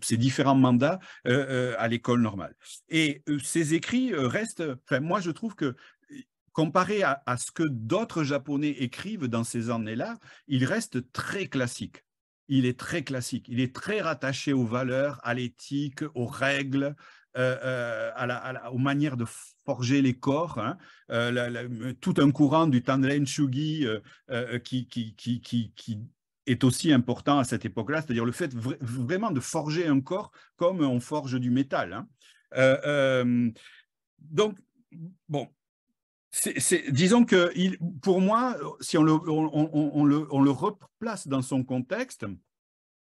ses différents mandats à l'école normale. Et ses ces écrits restent, moi je trouve que comparé à, ce que d'autres Japonais écrivent dans ces années-là, il reste très classique. Il est très classique, il est très rattaché aux valeurs, à l'éthique, aux règles, euh, euh, à aux manières de forger les corps, hein. euh, tout un courant du Tanren Shugi qui, est aussi important à cette époque-là, c'est-à-dire le fait vraiment de forger un corps comme on forge du métal. Hein. donc, bon, disons que pour moi, si on le, replace dans son contexte,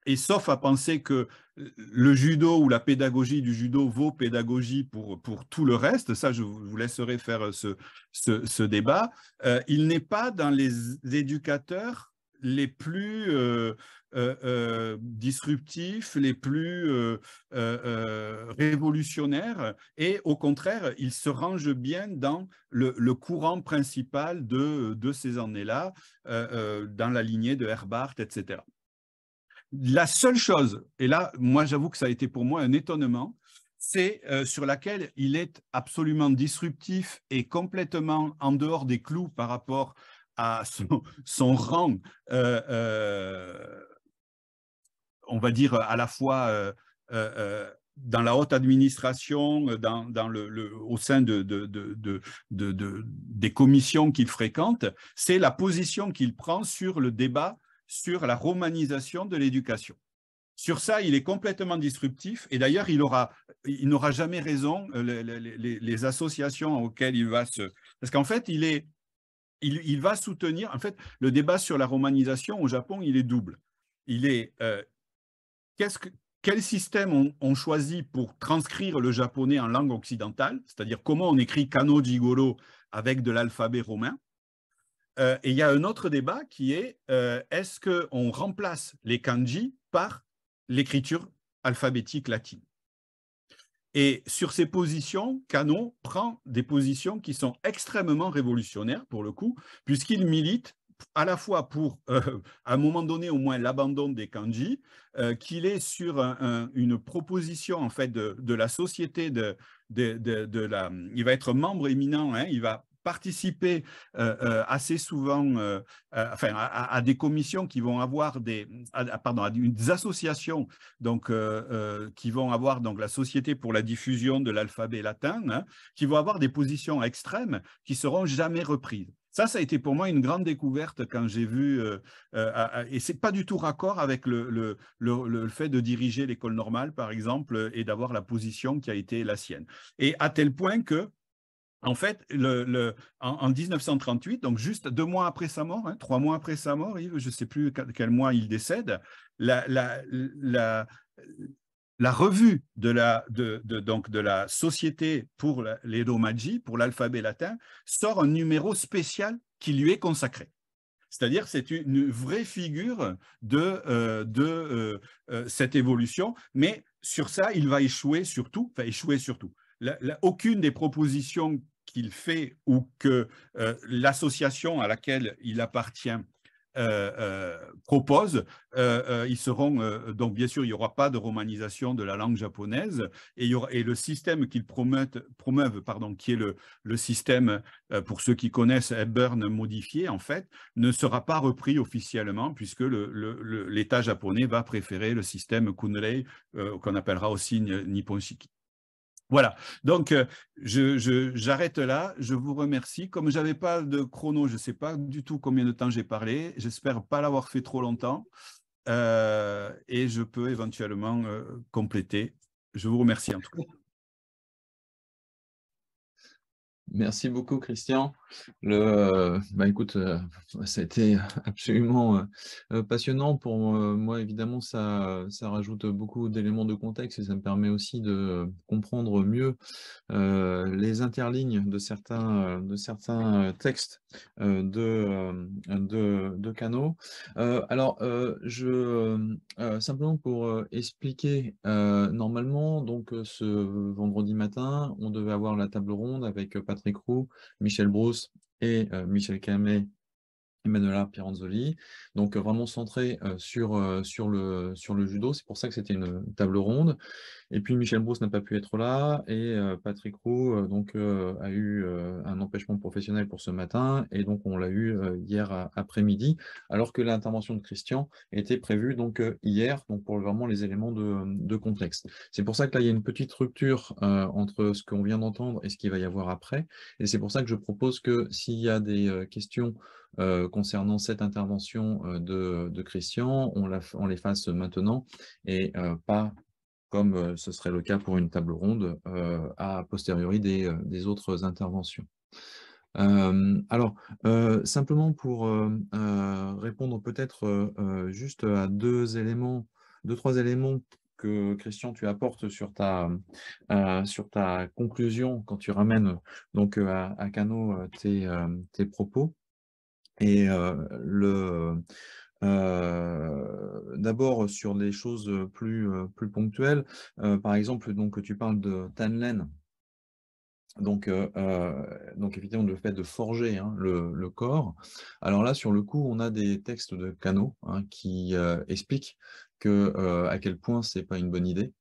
et sauf à penser que le judo ou la pédagogie du judo vaut pédagogie pour, tout le reste, ça je vous laisserai faire ce, débat, euh, il n'est pas dans les éducateurs les plus euh, euh, euh, disruptifs, les plus révolutionnaires, et au contraire, il se range bien dans le, courant principal de, de ces années-là, dans la lignée de Herbart, etc. La seule chose, et là, moi j'avoue que ça a été pour moi un étonnement, c'est sur laquelle il est absolument disruptif et complètement en dehors des clous par rapport à son, rang, euh, euh, on va dire euh, à la fois dans la haute administration, dans, le, au sein de, des commissions qu'il fréquente, c'est la position qu'il prend sur le débat sur la romanisation de l'éducation. Sur ça, il est complètement disruptif et d'ailleurs, il n'aura il jamais raison, les, associations auxquelles il va se... Parce qu'en fait, il est, il, va soutenir, en fait, le débat sur la romanisation au Japon, il est double. Il est, euh, quel système on, choisit pour transcrire le japonais en langue occidentale, c'est-à-dire comment on écrit Kano Jigoro avec de l'alphabet romain. Euh, et il y a un autre débat qui est, euh, est-ce qu'on remplace les kanji par l'écriture alphabétique latine et sur ces positions, Canon prend des positions qui sont extrêmement révolutionnaires, pour le coup, puisqu'il milite à la fois pour, euh, à un moment donné au moins, l'abandon des kanji, euh, qu'il est sur une proposition en fait de, la société de, la. Il va être membre éminent, hein, il va participer euh, euh, assez souvent euh, enfin, à, des commissions qui vont avoir des, pardon, à des associations donc, qui vont avoir donc, la Société pour la diffusion de l'alphabet latin, hein, qui vont avoir des positions extrêmes qui seront jamais reprises. Ça, ça a été pour moi une grande découverte quand j'ai vu, Et ce et c'est pas du tout raccord avec le, le, le fait de diriger l'école normale, par exemple, et d'avoir la position qui a été la sienne. Et à tel point que en fait, le, en, 1938, donc juste deux mois après sa mort, hein, trois mois après sa mort, je ne sais plus quel mois il décède, la, la, revue de la, de, donc de la Société pour l'Edomagie, pour l'alphabet latin, sort un numéro spécial qui lui est consacré. C'est-à-dire, c'est une vraie figure de, euh, de euh, euh, cette évolution, mais sur ça, il va échouer surtout, enfin échouer surtout. aucune des propositions qu'il fait ou que euh, l'association à laquelle il appartient euh, euh, propose, ils seront donc bien sûr il n'y aura pas de romanisation de la langue japonaise et, le système qu'ils promeuvent, pardon, qui est le, système pour ceux qui connaissent Hepburn modifié en fait, ne sera pas repris officiellement puisque l'État japonais va préférer le système Kunrei qu'on appellera aussi Nippon Shiki. Voilà, donc euh, j'arrête là, je vous remercie. Comme je n'avais pas de chrono, je ne sais pas du tout combien de temps j'ai parlé, j'espère pas l'avoir fait trop longtemps euh, et je peux éventuellement euh, compléter. Je vous remercie en tout cas. Merci beaucoup Christian. Le, euh, bah écoute, euh, ça a été absolument euh, passionnant pour moi. Évidemment, ça, ça rajoute beaucoup d'éléments de contexte et ça me permet aussi de comprendre mieux les interlignes de certains, de certains textes de, de, de Cano. alors, je, simplement pour expliquer, normalement, donc ce vendredi matin, on devait avoir la table ronde avec Patrick Roux, Michel Brousse, et euh, Michel Camet et Manuela Piranzoli. Donc euh, vraiment centré euh, sur, le, sur le judo. C'est pour ça que c'était une table ronde. Et puis Michel Brousse n'a pas pu être là et euh, Patrick Roux euh, donc, euh, a eu un empêchement professionnel pour ce matin et donc on l'a eu hier après-midi alors que l'intervention de Christian était prévue donc, hier donc pour vraiment les éléments de, contexte. C'est pour ça que là il y a une petite rupture entre ce qu'on vient d'entendre et ce qu'il va y avoir après et c'est pour ça que je propose que s'il y a des questions concernant cette intervention de, Christian, on, les fasse maintenant et pas comme euh, ce serait le cas pour une table ronde, euh, à posteriori des, euh, autres interventions. alors, simplement pour répondre peut-être juste à deux éléments, deux, trois éléments que Christian, tu apportes sur ta, sur ta conclusion quand tu ramènes donc, à, à Cano tes, tes propos. Et le, euh, d'abord, euh, sur des choses euh, plus, ponctuelles, par exemple, donc, tu parles de Tanlen. Donc, euh, donc évidemment, le fait de forger hein, le, corps. Alors là, sur le coup, on a des textes de Cano hein, qui expliquent que, à quel point ce n'est pas une bonne idée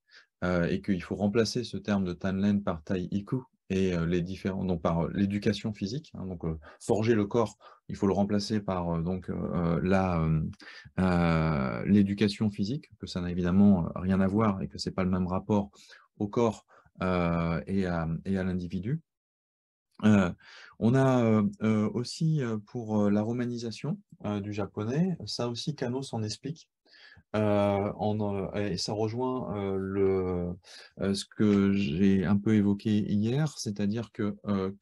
et qu'il faut remplacer ce terme de Tanlen par Tai Iku, euh, les différents donc par euh, l'éducation physique hein, donc euh, forger le corps il faut le remplacer par donc euh, l'éducation physique que ça n'a évidemment rien à voir et que c'est pas le même rapport au corps et à, et à l'individu on a aussi pour la romanisation du japonais ça aussi Kano s'en explique euh, euh, ça rejoint euh, le, ce que j'ai un peu évoqué hier, c'est-à-dire que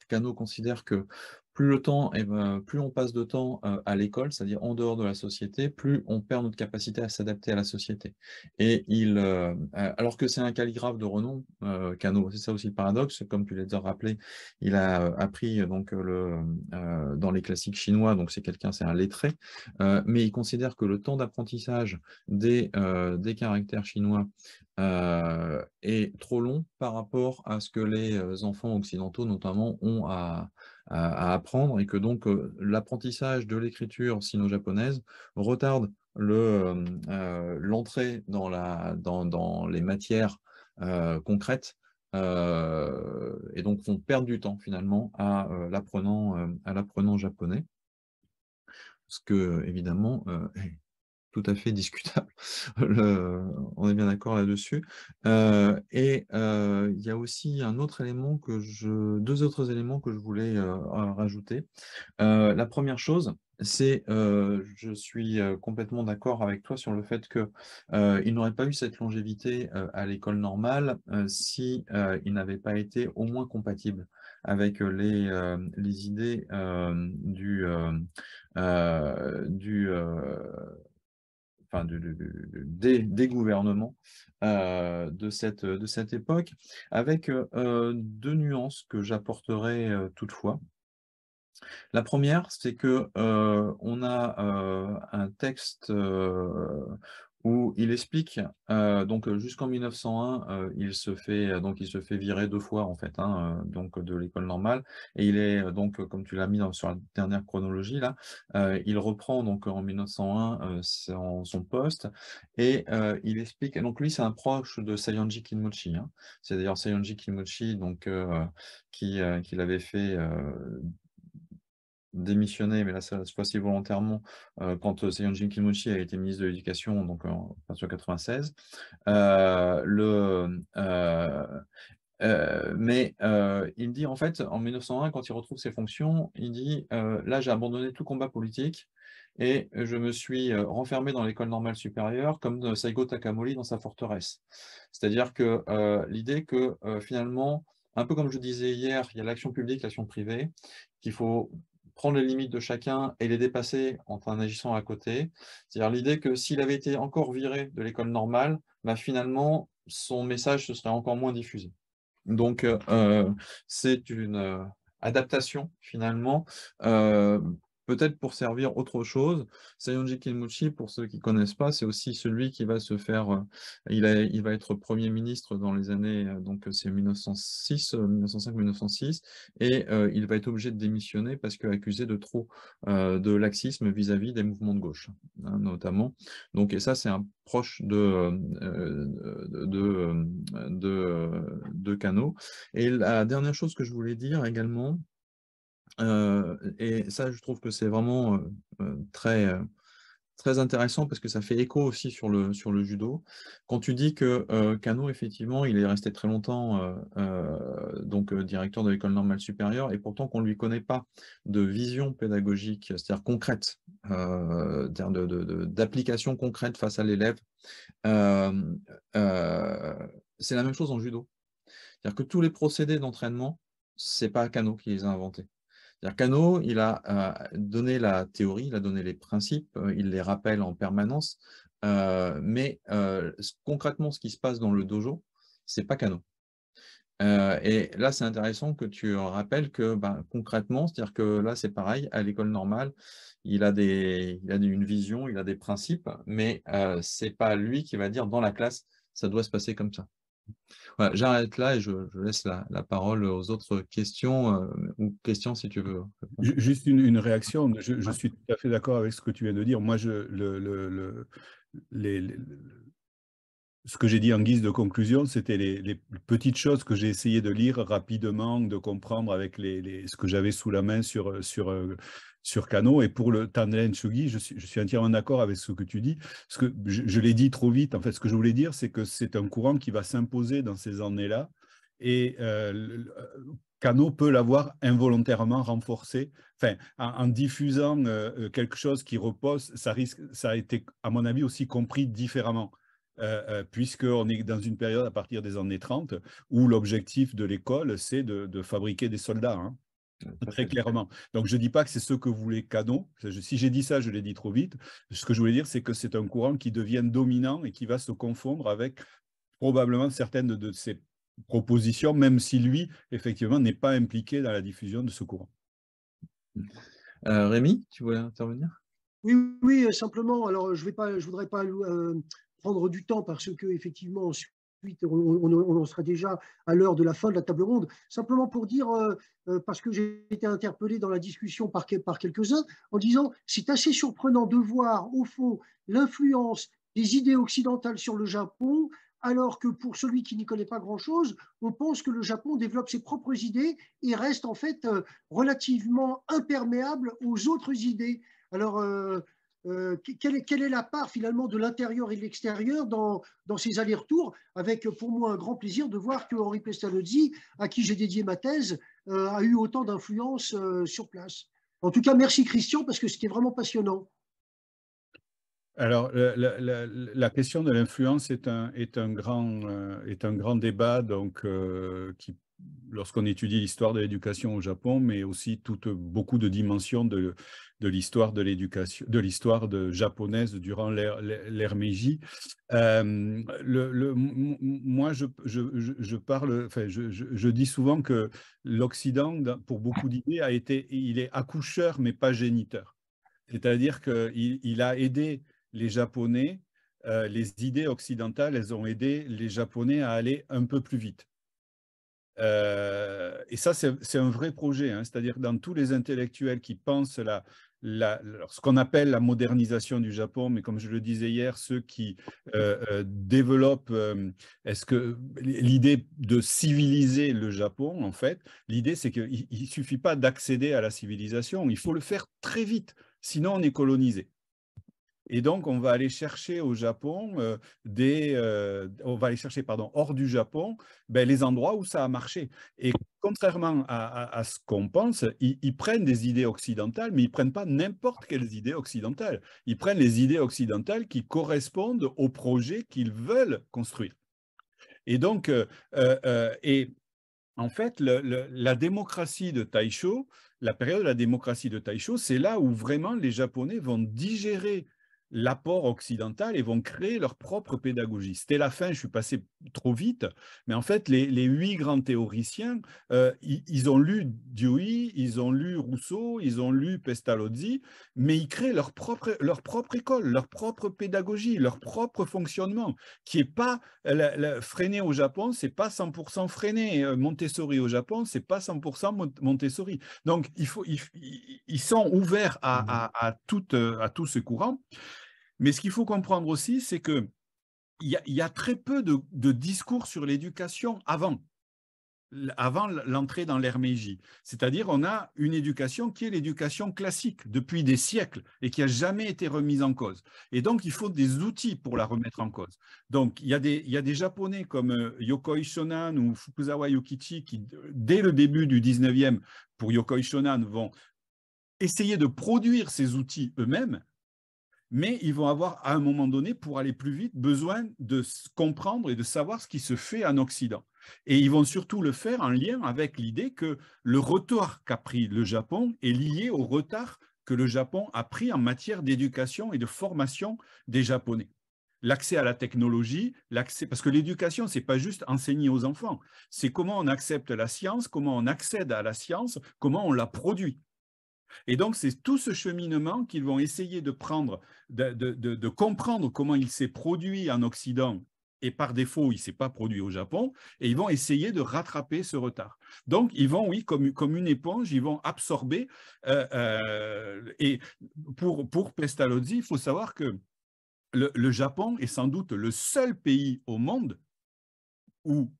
Cano considère que plus le temps, et eh ben, plus on passe de temps euh, à l'école, c'est-à-dire en dehors de la société, plus on perd notre capacité à s'adapter à la société. Et il, euh, alors que c'est un calligraphe de renom, euh, c'est ça aussi le paradoxe, comme tu l'as déjà rappelé, il a appris donc le, dans les classiques chinois, donc c'est quelqu'un, c'est un lettré, mais il considère que le temps d'apprentissage des, des caractères chinois est trop long par rapport à ce que les enfants occidentaux notamment ont à, à, apprendre et que donc euh, l'apprentissage de l'écriture sino-japonaise retarde euh, euh, l'entrée dans, les matières concrètes et donc font perdre du temps finalement à l'apprenant à l'apprenant japonais ce que évidemment tout à fait discutable. on est bien d'accord là-dessus. Euh, et euh, il y a aussi un autre élément que je, deux autres éléments que je voulais euh, rajouter. la première chose, c'est je suis complètement d'accord avec toi sur le fait qu'il n'aurait pas eu cette longévité à l'école normale si il n'avait pas été au moins compatible avec les, idées du enfin, des, gouvernements euh, de, cette, époque, avec euh, euh, deux nuances que j'apporterai toutefois. La première, c'est que on a un texte, où il explique, euh, donc euh, jusqu'en 1901, euh, il, se fait, euh, donc il se fait virer deux fois, en fait, hein, euh, donc de l'école normale, et il est, donc, comme tu l'as mis dans, sur la dernière chronologie, là, il reprend, donc, en 1901, son, son, poste, et il explique, donc lui, c'est un proche de Sayonji Kinmochi, hein, c'est d'ailleurs Sayonji Kinmochi, donc, qui, qui l'avait fait démissionné, mais là, cette fois-ci volontairement, euh, quand euh, Seiyonjin a été ministre de l'Éducation, donc en 1996. Euh, le, euh, mais il dit en fait, en 1901, quand il retrouve ses fonctions, il dit là j'ai abandonné tout combat politique et je me suis renfermé dans l'école normale supérieure comme Saigo Takamori dans sa forteresse. C'est-à-dire que l'idée que finalement, un peu comme je disais hier, il y a l'action publique, l'action privée, qu'il faut prendre les limites de chacun et les dépasser en agissant à côté. C'est-à-dire l'idée que s'il avait été encore viré de l'école normale, bah, finalement, son message se serait encore moins diffusé. Donc, euh, euh, c'est une euh, adaptation finalement peut-être pour servir autre chose. Sayonji Kenichi, pour ceux qui ne connaissent pas, c'est aussi celui qui va se faire, euh, il, il, va être Premier ministre dans les années, euh, donc euh, c'est 1906, 1905-1906, et il va être obligé de démissionner parce qu'accusé de trop de laxisme vis-à-vis des mouvements de gauche, hein, notamment. Donc, et ça, c'est un proche de, de, de, de, de Et la dernière chose que je voulais dire également, et ça, je trouve que c'est vraiment très, très intéressant parce que ça fait écho aussi sur le, sur le judo. Quand tu dis que Kano effectivement, il est resté très longtemps donc directeur de l'école normale supérieure et pourtant qu'on ne lui connaît pas de vision pédagogique, c'est-à-dire concrète, d'application concrète face à l'élève, c'est la même chose en judo. C'est-à-dire que tous les procédés d'entraînement, c'est pas Cano qui les a inventés. Cano, il a euh, donné la théorie, il a donné les principes, euh, il les rappelle en permanence, euh, mais concrètement, ce qui se passe dans le dojo, c'est pas Cano. et là, c'est intéressant que tu rappelles que ben, concrètement, c'est-à-dire que là, c'est pareil, à l'école normale, il a, il a une vision, il a des principes, mais c'est pas lui qui va dire dans la classe, ça doit se passer comme ça. J'arrête là et je, laisse la, parole aux autres questions, euh, ou questions si tu veux. Juste une, réaction, je, suis tout à fait d'accord avec ce que tu viens de dire. Moi, je, le, le, les, ce que j'ai dit en guise de conclusion, c'était les, les, petites choses que j'ai essayé de lire rapidement, de comprendre avec les, ce que j'avais sous la main sur, sur euh, sur Cano. Et pour le Tanlen Shugi, je suis, entièrement d'accord avec ce que tu dis. Ce que je, l'ai dit trop vite. En fait, ce que je voulais dire, c'est que c'est un courant qui va s'imposer dans ces années-là. Et euh, Cano peut l'avoir involontairement renforcé. Enfin, en, diffusant euh, euh, quelque chose qui repose, ça, risque, ça a été, à mon avis, aussi compris différemment. Euh, euh puisqu'on est dans une période à partir des années 30 où l'objectif de l'école, c'est de, de, fabriquer des soldats. Hein. Très clairement. Donc, je ne dis pas que c'est ce que voulez Canon. Si j'ai dit ça, je l'ai dit trop vite. Ce que je voulais dire, c'est que c'est un courant qui devient dominant et qui va se confondre avec probablement certaines de ses propositions, même si lui, effectivement, n'est pas impliqué dans la diffusion de ce courant. Euh, Rémi, tu voulais intervenir oui, oui, simplement. Alors, je ne voudrais pas euh, prendre du temps parce que, effectivement, on, on, sera déjà à l'heure de la fin de la table ronde. Simplement pour dire, euh, euh, parce que j'ai été interpellé dans la discussion par, par quelques-uns, en disant c'est assez surprenant de voir, au fond, l'influence des idées occidentales sur le Japon, alors que pour celui qui n'y connaît pas grand-chose, on pense que le Japon développe ses propres idées et reste en fait euh, relativement imperméable aux autres idées. Alors, euh, quelle, est, la part finalement de l'intérieur et de l'extérieur dans, ces allers-retours, avec euh, pour moi un grand plaisir de voir que Henri Pestalozzi, à qui j'ai dédié ma thèse, euh, a eu autant d'influence sur place. En tout cas, merci Christian, parce que c'était vraiment passionnant. Alors, la, question de l'influence est un, grand, est un grand débat donc, qui lorsqu'on étudie l'histoire de l'éducation au Japon, mais aussi toute, beaucoup de dimensions de, l'histoire de l'éducation, de l'histoire japonaise durant l'ère Meiji. Euh, moi, je, parle, je, dis souvent que l'Occident, pour beaucoup d'idées, a été, il est accoucheur mais pas géniteur. C'est-à-dire qu'il a aidé les Japonais, euh, les idées occidentales, elles ont aidé les Japonais à aller un peu plus vite euh, et ça, c'est un vrai projet, hein. c'est-à-dire dans tous les intellectuels qui pensent la, la, ce qu'on appelle la modernisation du Japon, mais comme je le disais hier, ceux qui euh, euh, développent est-ce que l'idée de civiliser le Japon, en fait, l'idée c'est qu'il ne suffit pas d'accéder à la civilisation, il faut le faire très vite, sinon on est colonisé. Et donc, on va aller chercher au Japon euh, des, euh, on va aller chercher, pardon, hors du Japon, ben, les endroits où ça a marché. Et contrairement à, ce qu'on pense, ils, prennent des idées occidentales, mais ils prennent pas n'importe quelles idées occidentales. Ils prennent les idées occidentales qui correspondent au projet qu'ils veulent construire. Et donc, euh, et en fait, la démocratie de Taisho, la période de la démocratie de Taisho, c'est là où vraiment les Japonais vont digérer l'apport occidental et vont créer leur propre pédagogie. C'était la fin, je suis passé trop vite, mais en fait, les, huit grands théoriciens, euh, ils, ont lu Dewey, ils ont lu Rousseau, ils ont lu Pestalozzi, mais ils créent leur propre, leur propre école, leur propre pédagogie, leur propre fonctionnement, qui n'est pas freiné au Japon, c'est pas 100% freiné. Euh, Montessori au Japon, c'est pas 100% Montessori. Donc, il faut, ils, sont ouverts à, à, mmh à, à tout euh, ce courant. Mais ce qu'il faut comprendre aussi, c'est qu'il y, a très peu de, discours sur l'éducation avant avant l'entrée dans l'hermégie. C'est-à-dire, on a une éducation qui est l'éducation classique depuis des siècles et qui n'a jamais été remise en cause. Et donc, il faut des outils pour la remettre en cause. Donc, il y a des, il y a des Japonais comme euh, Yokoi Shonan ou Fukuzawa Yokichi qui, dès le début du 19e, pour Yokoi Shonan, vont essayer de produire ces outils eux-mêmes mais ils vont avoir, à un moment donné, pour aller plus vite, besoin de comprendre et de savoir ce qui se fait en Occident. Et ils vont surtout le faire en lien avec l'idée que le retard qu'a pris le Japon est lié au retard que le Japon a pris en matière d'éducation et de formation des Japonais. L'accès à la technologie, parce que l'éducation, c'est pas juste enseigner aux enfants, c'est comment on accepte la science, comment on accède à la science, comment on la produit. Et donc, c'est tout ce cheminement qu'ils vont essayer de prendre, de, comprendre comment il s'est produit en Occident et par défaut, il ne s'est pas produit au Japon, et ils vont essayer de rattraper ce retard. Donc, ils vont, oui, comme, une éponge, ils vont absorber. Euh, euh, et pour, pour Pestalozzi, il faut savoir que le, le, Japon est sans doute le seul pays au monde où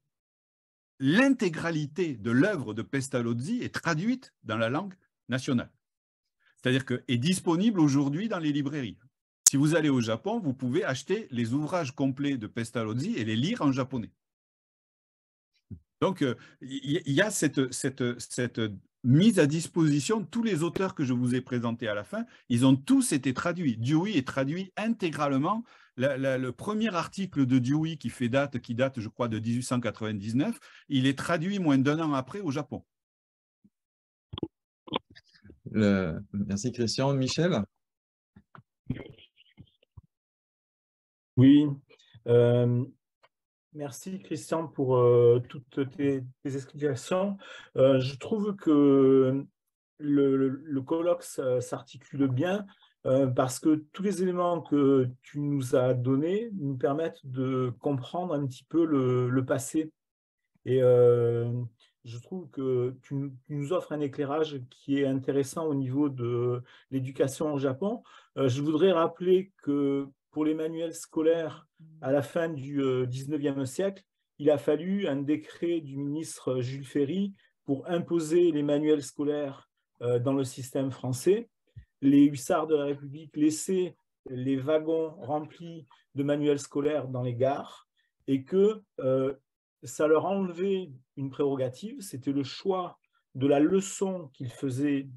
l'intégralité de l'œuvre de Pestalozzi est traduite dans la langue nationale. C'est-à-dire que est disponible aujourd'hui dans les librairies. Si vous allez au Japon, vous pouvez acheter les ouvrages complets de Pestalozzi et les lire en japonais. Donc, euh, il y, a cette, mise à disposition, tous les auteurs que je vous ai présentés à la fin, ils ont tous été traduits. Dewey est traduit intégralement. le premier article de Dewey qui fait date, qui date, je crois, de 1899, il est traduit moins d'un an après au Japon. Merci Christian. Michel Oui. Euh, merci Christian pour euh, toutes tes, explications. Euh, je trouve que le, colloque s'articule bien parce que tous les éléments que tu nous as donnés nous permettent de comprendre un petit peu le, le passé. Et je trouve que tu, nous offres un éclairage qui est intéressant au niveau de l'éducation au Japon. Euh, je voudrais rappeler que pour les manuels scolaires à la fin du 19e euh, siècle, il a fallu un décret du ministre Jules Ferry pour imposer les manuels scolaires euh, dans le système français. Les hussards de la République laissaient les wagons remplis de manuels scolaires dans les gares et que ça leur enlevait une prérogative, c'était le choix de la leçon qu'ils faisaient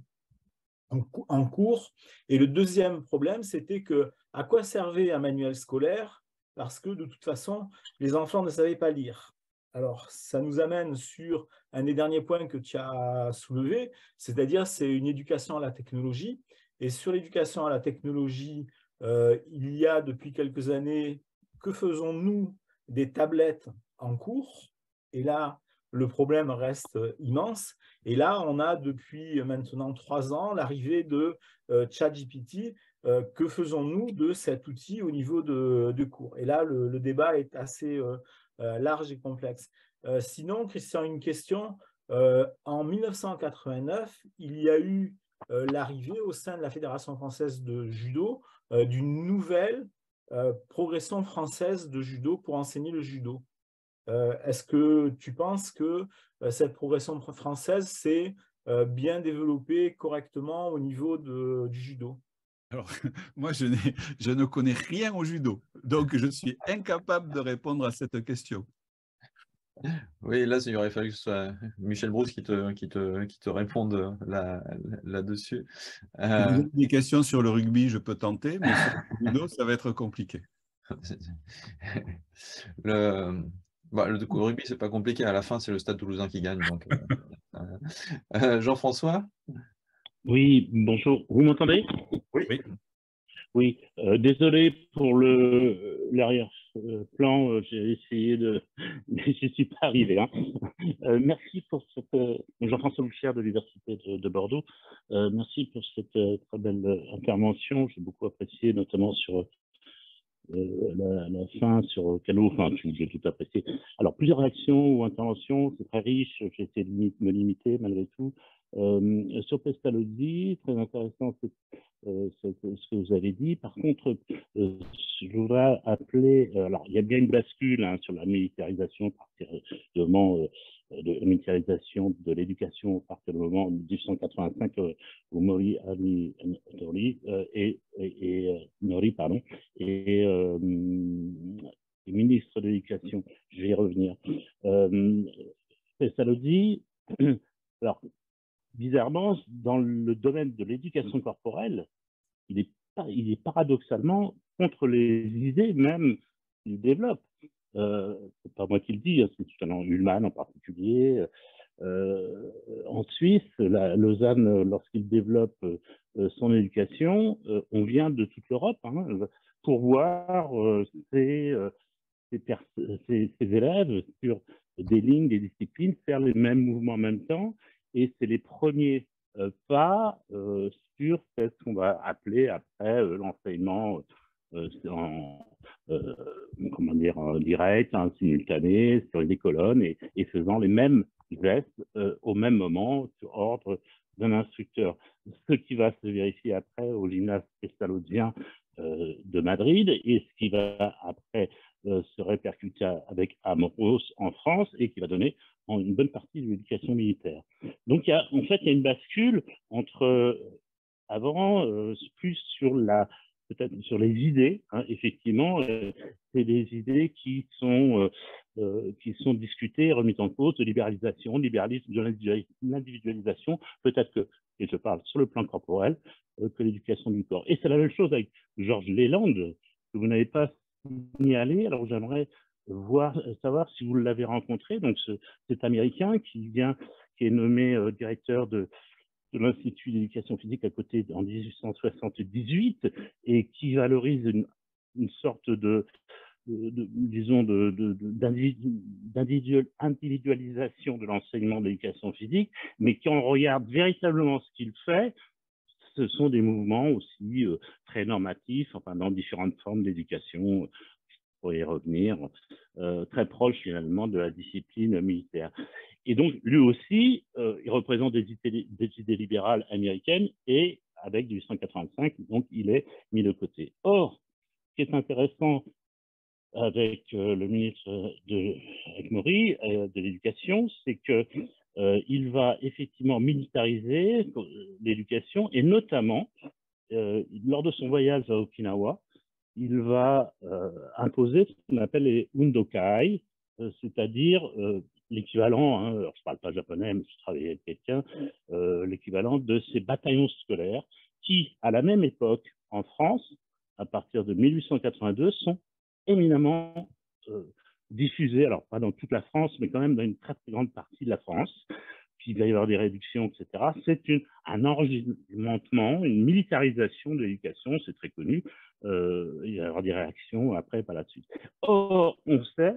en, cours. Et le deuxième problème, c'était que à quoi servait un manuel scolaire Parce que de toute façon, les enfants ne savaient pas lire. Alors, ça nous amène sur un des derniers points que tu as soulevé, c'est-à-dire c'est une éducation à la technologie. Et sur l'éducation à la technologie, euh, il y a depuis quelques années, que faisons-nous des tablettes en cours. Et là, le problème reste euh, immense. Et là, on a depuis maintenant trois ans l'arrivée de euh, ChatGPT. Euh, que faisons-nous de cet outil au niveau de, cours Et là, le, débat est assez large et complexe. sinon, Christian, une question. en 1989, il y a eu l'arrivée au sein de la Fédération française de judo d'une nouvelle progression française de judo pour enseigner le judo. Euh, est-ce que tu penses que euh, cette progression française s'est euh, bien développée correctement au niveau de, du judo alors, moi, je, je, ne connais rien au judo, donc je suis incapable de répondre à cette question. Oui, là, il aurait fallu que ce soit Michel Brousse qui te, qui te, qui te réponde là-dessus. Là, là euh... Des questions sur le rugby, je peux tenter, mais sur le judo, ça va être compliqué. le... Bah, le le rugby, c'est pas compliqué. À la fin, c'est le Stade Toulousain qui gagne. Euh, euh, euh, Jean-François Oui, bonjour. Vous m'entendez Oui. Oui, désolé pour l'arrière-plan. J'ai essayé de, mais je suis pas arrivé. Hein. merci pour cette Jean-François Boucher de l'université de, de, Bordeaux. merci pour cette très belle intervention. J'ai beaucoup apprécié, notamment sur euh, la, fin sur canot enfin, j'ai tout apprécié. Alors, plusieurs réactions ou interventions, c'est très riche, j'ai essayé de me limiter malgré tout. Euh, sur Pestalozzi, très intéressant euh, ce, que vous avez dit. Par contre, je voudrais appeler, alors il y a bien une bascule hein, sur la militarisation, particulièrement de l'initialisation de l'éducation à partir du moment 1885 euh, où Mori euh, et, et, et, euh, ministre de l'éducation. Je vais y revenir. Euh, alors bizarrement dans le domaine de l'éducation corporelle, il est, il est paradoxalement contre les idées même qu'il développe. Euh, c'est pas moi qui le dis, hein, c'est justement Ullmann en particulier. Euh, euh, en Suisse, la, Lausanne, lorsqu'il développe son éducation, on vient de toute l'Europe hein, pour voir ses, ses, élèves sur des lignes, des disciplines, faire les mêmes mouvements en même temps. Et c'est les premiers pas sur ce qu'on va appeler après l'enseignement en, euh, comment dire, direct, simultané, simultané, sur des colonnes et, faisant les mêmes gestes euh, au même moment, sur ordre d'un instructeur. Ce qui va se vérifier après au gymnase pestalozien euh, de Madrid et ce qui va après se répercuter avec Amoros en France et qui va donner une bonne partie de l'éducation militaire. Donc, il en fait, il y a une bascule entre avant, plus sur la peut-être sur les idées. Hein, effectivement, euh, c'est des idées qui sont, euh, euh, qui sont discutées, remises en cause de libéralisation, libéralisme, de l'individualisation. Peut-être que, et je parle sur le plan corporel, que l'éducation du corps. Et c'est la même chose avec Georges Leland, que vous n'avez pas signalé. Alors j'aimerais voir, savoir si vous l'avez rencontré. Donc cet Américain qui vient, qui est nommé directeur de l'Institut d'éducation physique à côté en 1878 et qui valorise une, une sorte de, de disons, d'individualisation de, l'enseignement d'éducation physique, mais quand on regarde véritablement ce qu'il fait, ce sont des mouvements aussi euh, très normatifs, enfin dans différentes formes d'éducation, euh, pour y revenir, euh, très proches finalement de la discipline militaire. Et donc, lui aussi, euh, il représente des idées, libérales américaines et avec 1885, donc il est mis de côté. Or, ce qui est intéressant avec euh, le ministre de, avec euh, de l'Éducation, c'est que il va effectivement militariser l'éducation et notamment, lors de son voyage à Okinawa, il va imposer ce qu'on appelle les undokai, c'est-à-dire l'équivalent, hein, alors je ne parle pas japonais, mais je travaillais avec quelqu'un, euh, l'équivalent de ces bataillons scolaires qui, à la même époque, en France, à partir de 1882, sont éminemment euh, diffusés, alors pas dans toute la France, mais quand même dans une très, très grande partie de la France, puis il va y avoir des réductions, etc. C'est un enregistrement, une militarisation de l'éducation, c'est très connu, euh, il va y avoir des réactions après, pas là suite. Or, on sait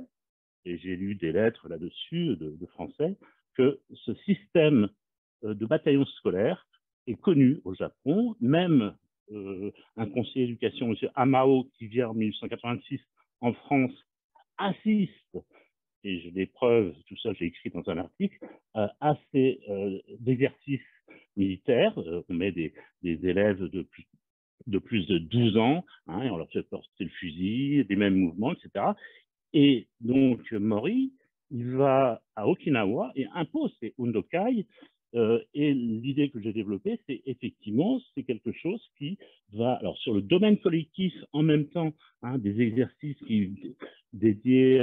et j'ai lu des lettres là-dessus de, Français, que ce système euh, de bataillon scolaire est connu au Japon. Même euh, un conseiller d'éducation, M. Amao, qui vient en 1886 en France, assiste, et j'ai des preuves, tout ça j'ai écrit dans un article, euh, à ces exercices militaires. on met des, élèves de plus, de 12 ans, hein, et on leur fait porter le fusil, des mêmes mouvements, etc. Et donc, Mori, il va à Okinawa et impose ses undokai. Euh, et l'idée que j'ai développée, c'est effectivement, c'est quelque chose qui va, alors sur le domaine collectif, en même temps, hein, des exercices qui, dédiés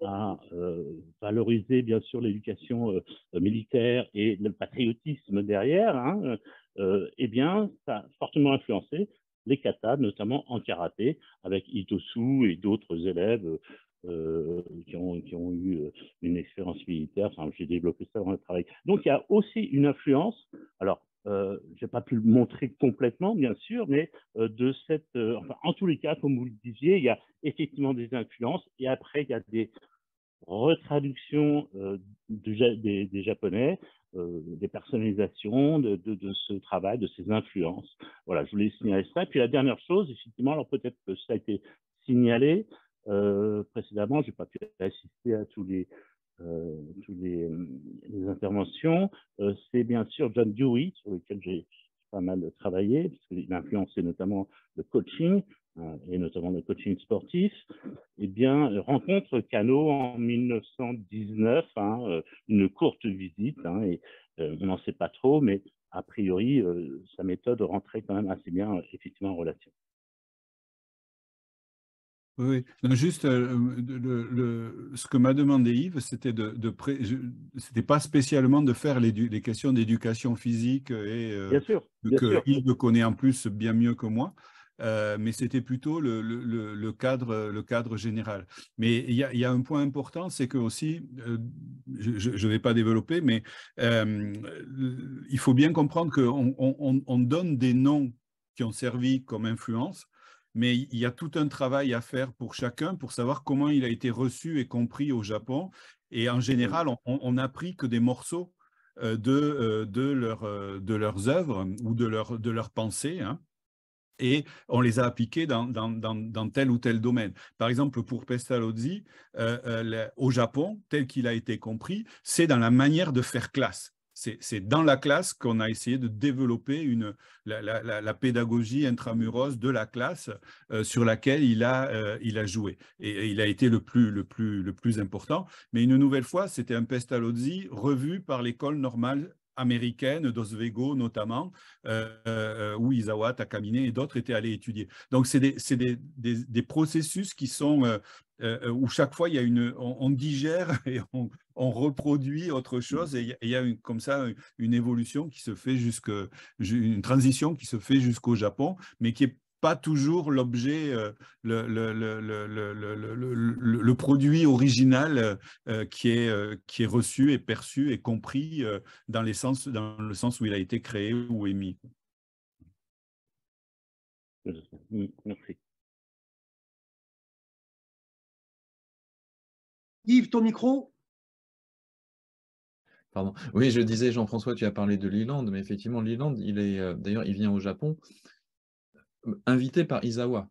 à, euh, valoriser bien sûr l'éducation euh, militaire et le patriotisme derrière, hein, eh bien, ça a fortement influencé les katas, notamment en karaté, avec Itosu et d'autres élèves euh, qui, ont, qui, ont, eu euh, une expérience militaire. Enfin, j'ai développé ça dans le travail. Donc, il y a aussi une influence, alors, euh, je n'ai pas pu le montrer complètement, bien sûr, mais euh, de cette, enfin, en tous les cas, comme vous le disiez, il y a effectivement des influences, et après, il y a des retraductions des, des, Japonais euh, des personnalisations de, ce travail, de ces influences. Voilà, je voulais signaler ça. Et puis la dernière chose, effectivement, alors peut-être que ça a été signalé euh, précédemment, je n'ai pas pu assister à tous les, euh, toutes les, interventions. c'est bien sûr John Dewey, sur lequel j'ai pas mal travaillé, puisqu'il a influencé notamment le coaching, euh, et notamment le coaching sportif, eh bien, euh, rencontre Cano en 1919, hein, euh, une courte visite, hein, et on n'en sait pas trop, mais a priori, sa méthode rentrait quand même assez bien, effectivement, en relation. Oui, juste ce que m'a demandé Yves, c'était de, c'était pas spécialement de faire les, questions d'éducation physique et bien sûr, que Yves connaît en plus bien mieux que moi. Euh, mais c'était plutôt le, cadre, le cadre général. Mais il y a, un point important, c'est que aussi, euh, je ne vais pas développer, mais euh, il faut bien comprendre qu'on donne des noms qui ont servi comme influence, mais il y a tout un travail à faire pour chacun pour savoir comment il a été reçu et compris au Japon. Et en général, on n'a pris que des morceaux de, de, leurs œuvres ou de, leurs pensées. Hein et on les a appliqués dans, dans, tel ou tel domaine. Par exemple, pour Pestalozzi, euh, euh, au Japon, tel qu'il a été compris, c'est dans la manière de faire classe. C'est dans la classe qu'on a essayé de développer une, la, pédagogie intramuros de la classe euh, sur laquelle il a, il a joué. Et, il a été le plus, le plus, le plus important. Mais une nouvelle fois, c'était un Pestalozzi revu par l'école normale Américaine, d'Oswego notamment, euh, euh, où Izawa, Takamine et d'autres étaient allés étudier. Donc, c'est des, processus qui sont euh, euh, où chaque fois il y a une, on, digère et on, reproduit autre chose, et il y a, comme ça une évolution qui se fait jusque, une transition qui se fait jusqu'au Japon, mais qui est pas toujours l'objet, le, produit original euh, euh, qui, est, euh, qui est reçu et perçu et compris dans, les sens, dans le sens où il a été créé ou émis. Yves, ton micro Pardon. Oui, je disais, Jean-François, tu as parlé de Liland, mais effectivement, Liland, il est d'ailleurs, il vient au Japon invité par Isawa,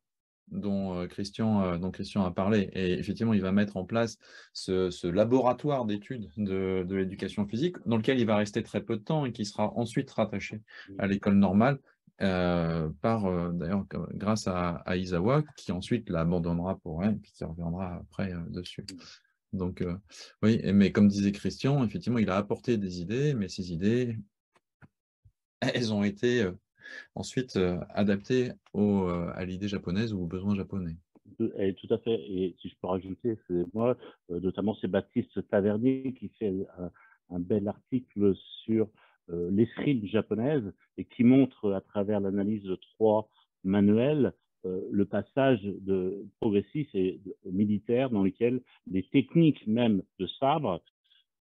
dont euh, Christian, euh, Christian a parlé. Et effectivement, il va mettre en place ce, laboratoire d'études de, l'éducation physique, dans lequel il va rester très peu de temps et qui sera ensuite rattaché à l'école normale, euh, par d'ailleurs grâce à, Isawa, qui ensuite l'abandonnera pour elle, puis qui reviendra après dessus. Donc oui, mais comme disait Christian, effectivement, il a apporté des idées, mais ces idées, elles ont été ensuite euh, adapté euh, à l'idée japonaise ou aux besoins japonais. Eh, tout à fait. Et si je peux rajouter, c'est moi, euh, notamment c'est Baptiste Tavernier qui fait un, bel article sur l'escrime japonaise et qui montre à travers l'analyse de trois manuels le passage de progressif et militaire dans lequel les techniques même de sabre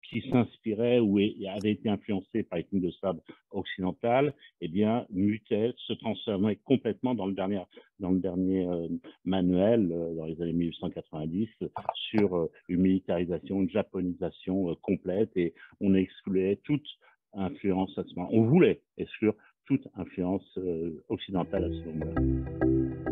qui s'inspirait ou avait été influencé par les de sable occidentale eh bien, mutait, se transformait complètement dans le dernier, dans le dernier euh, manuel, euh, dans les années 1890, sur euh, une militarisation, une japonisation complète, et on excluait toute influence à ce moment On voulait exclure toute influence occidentale à ce moment-là.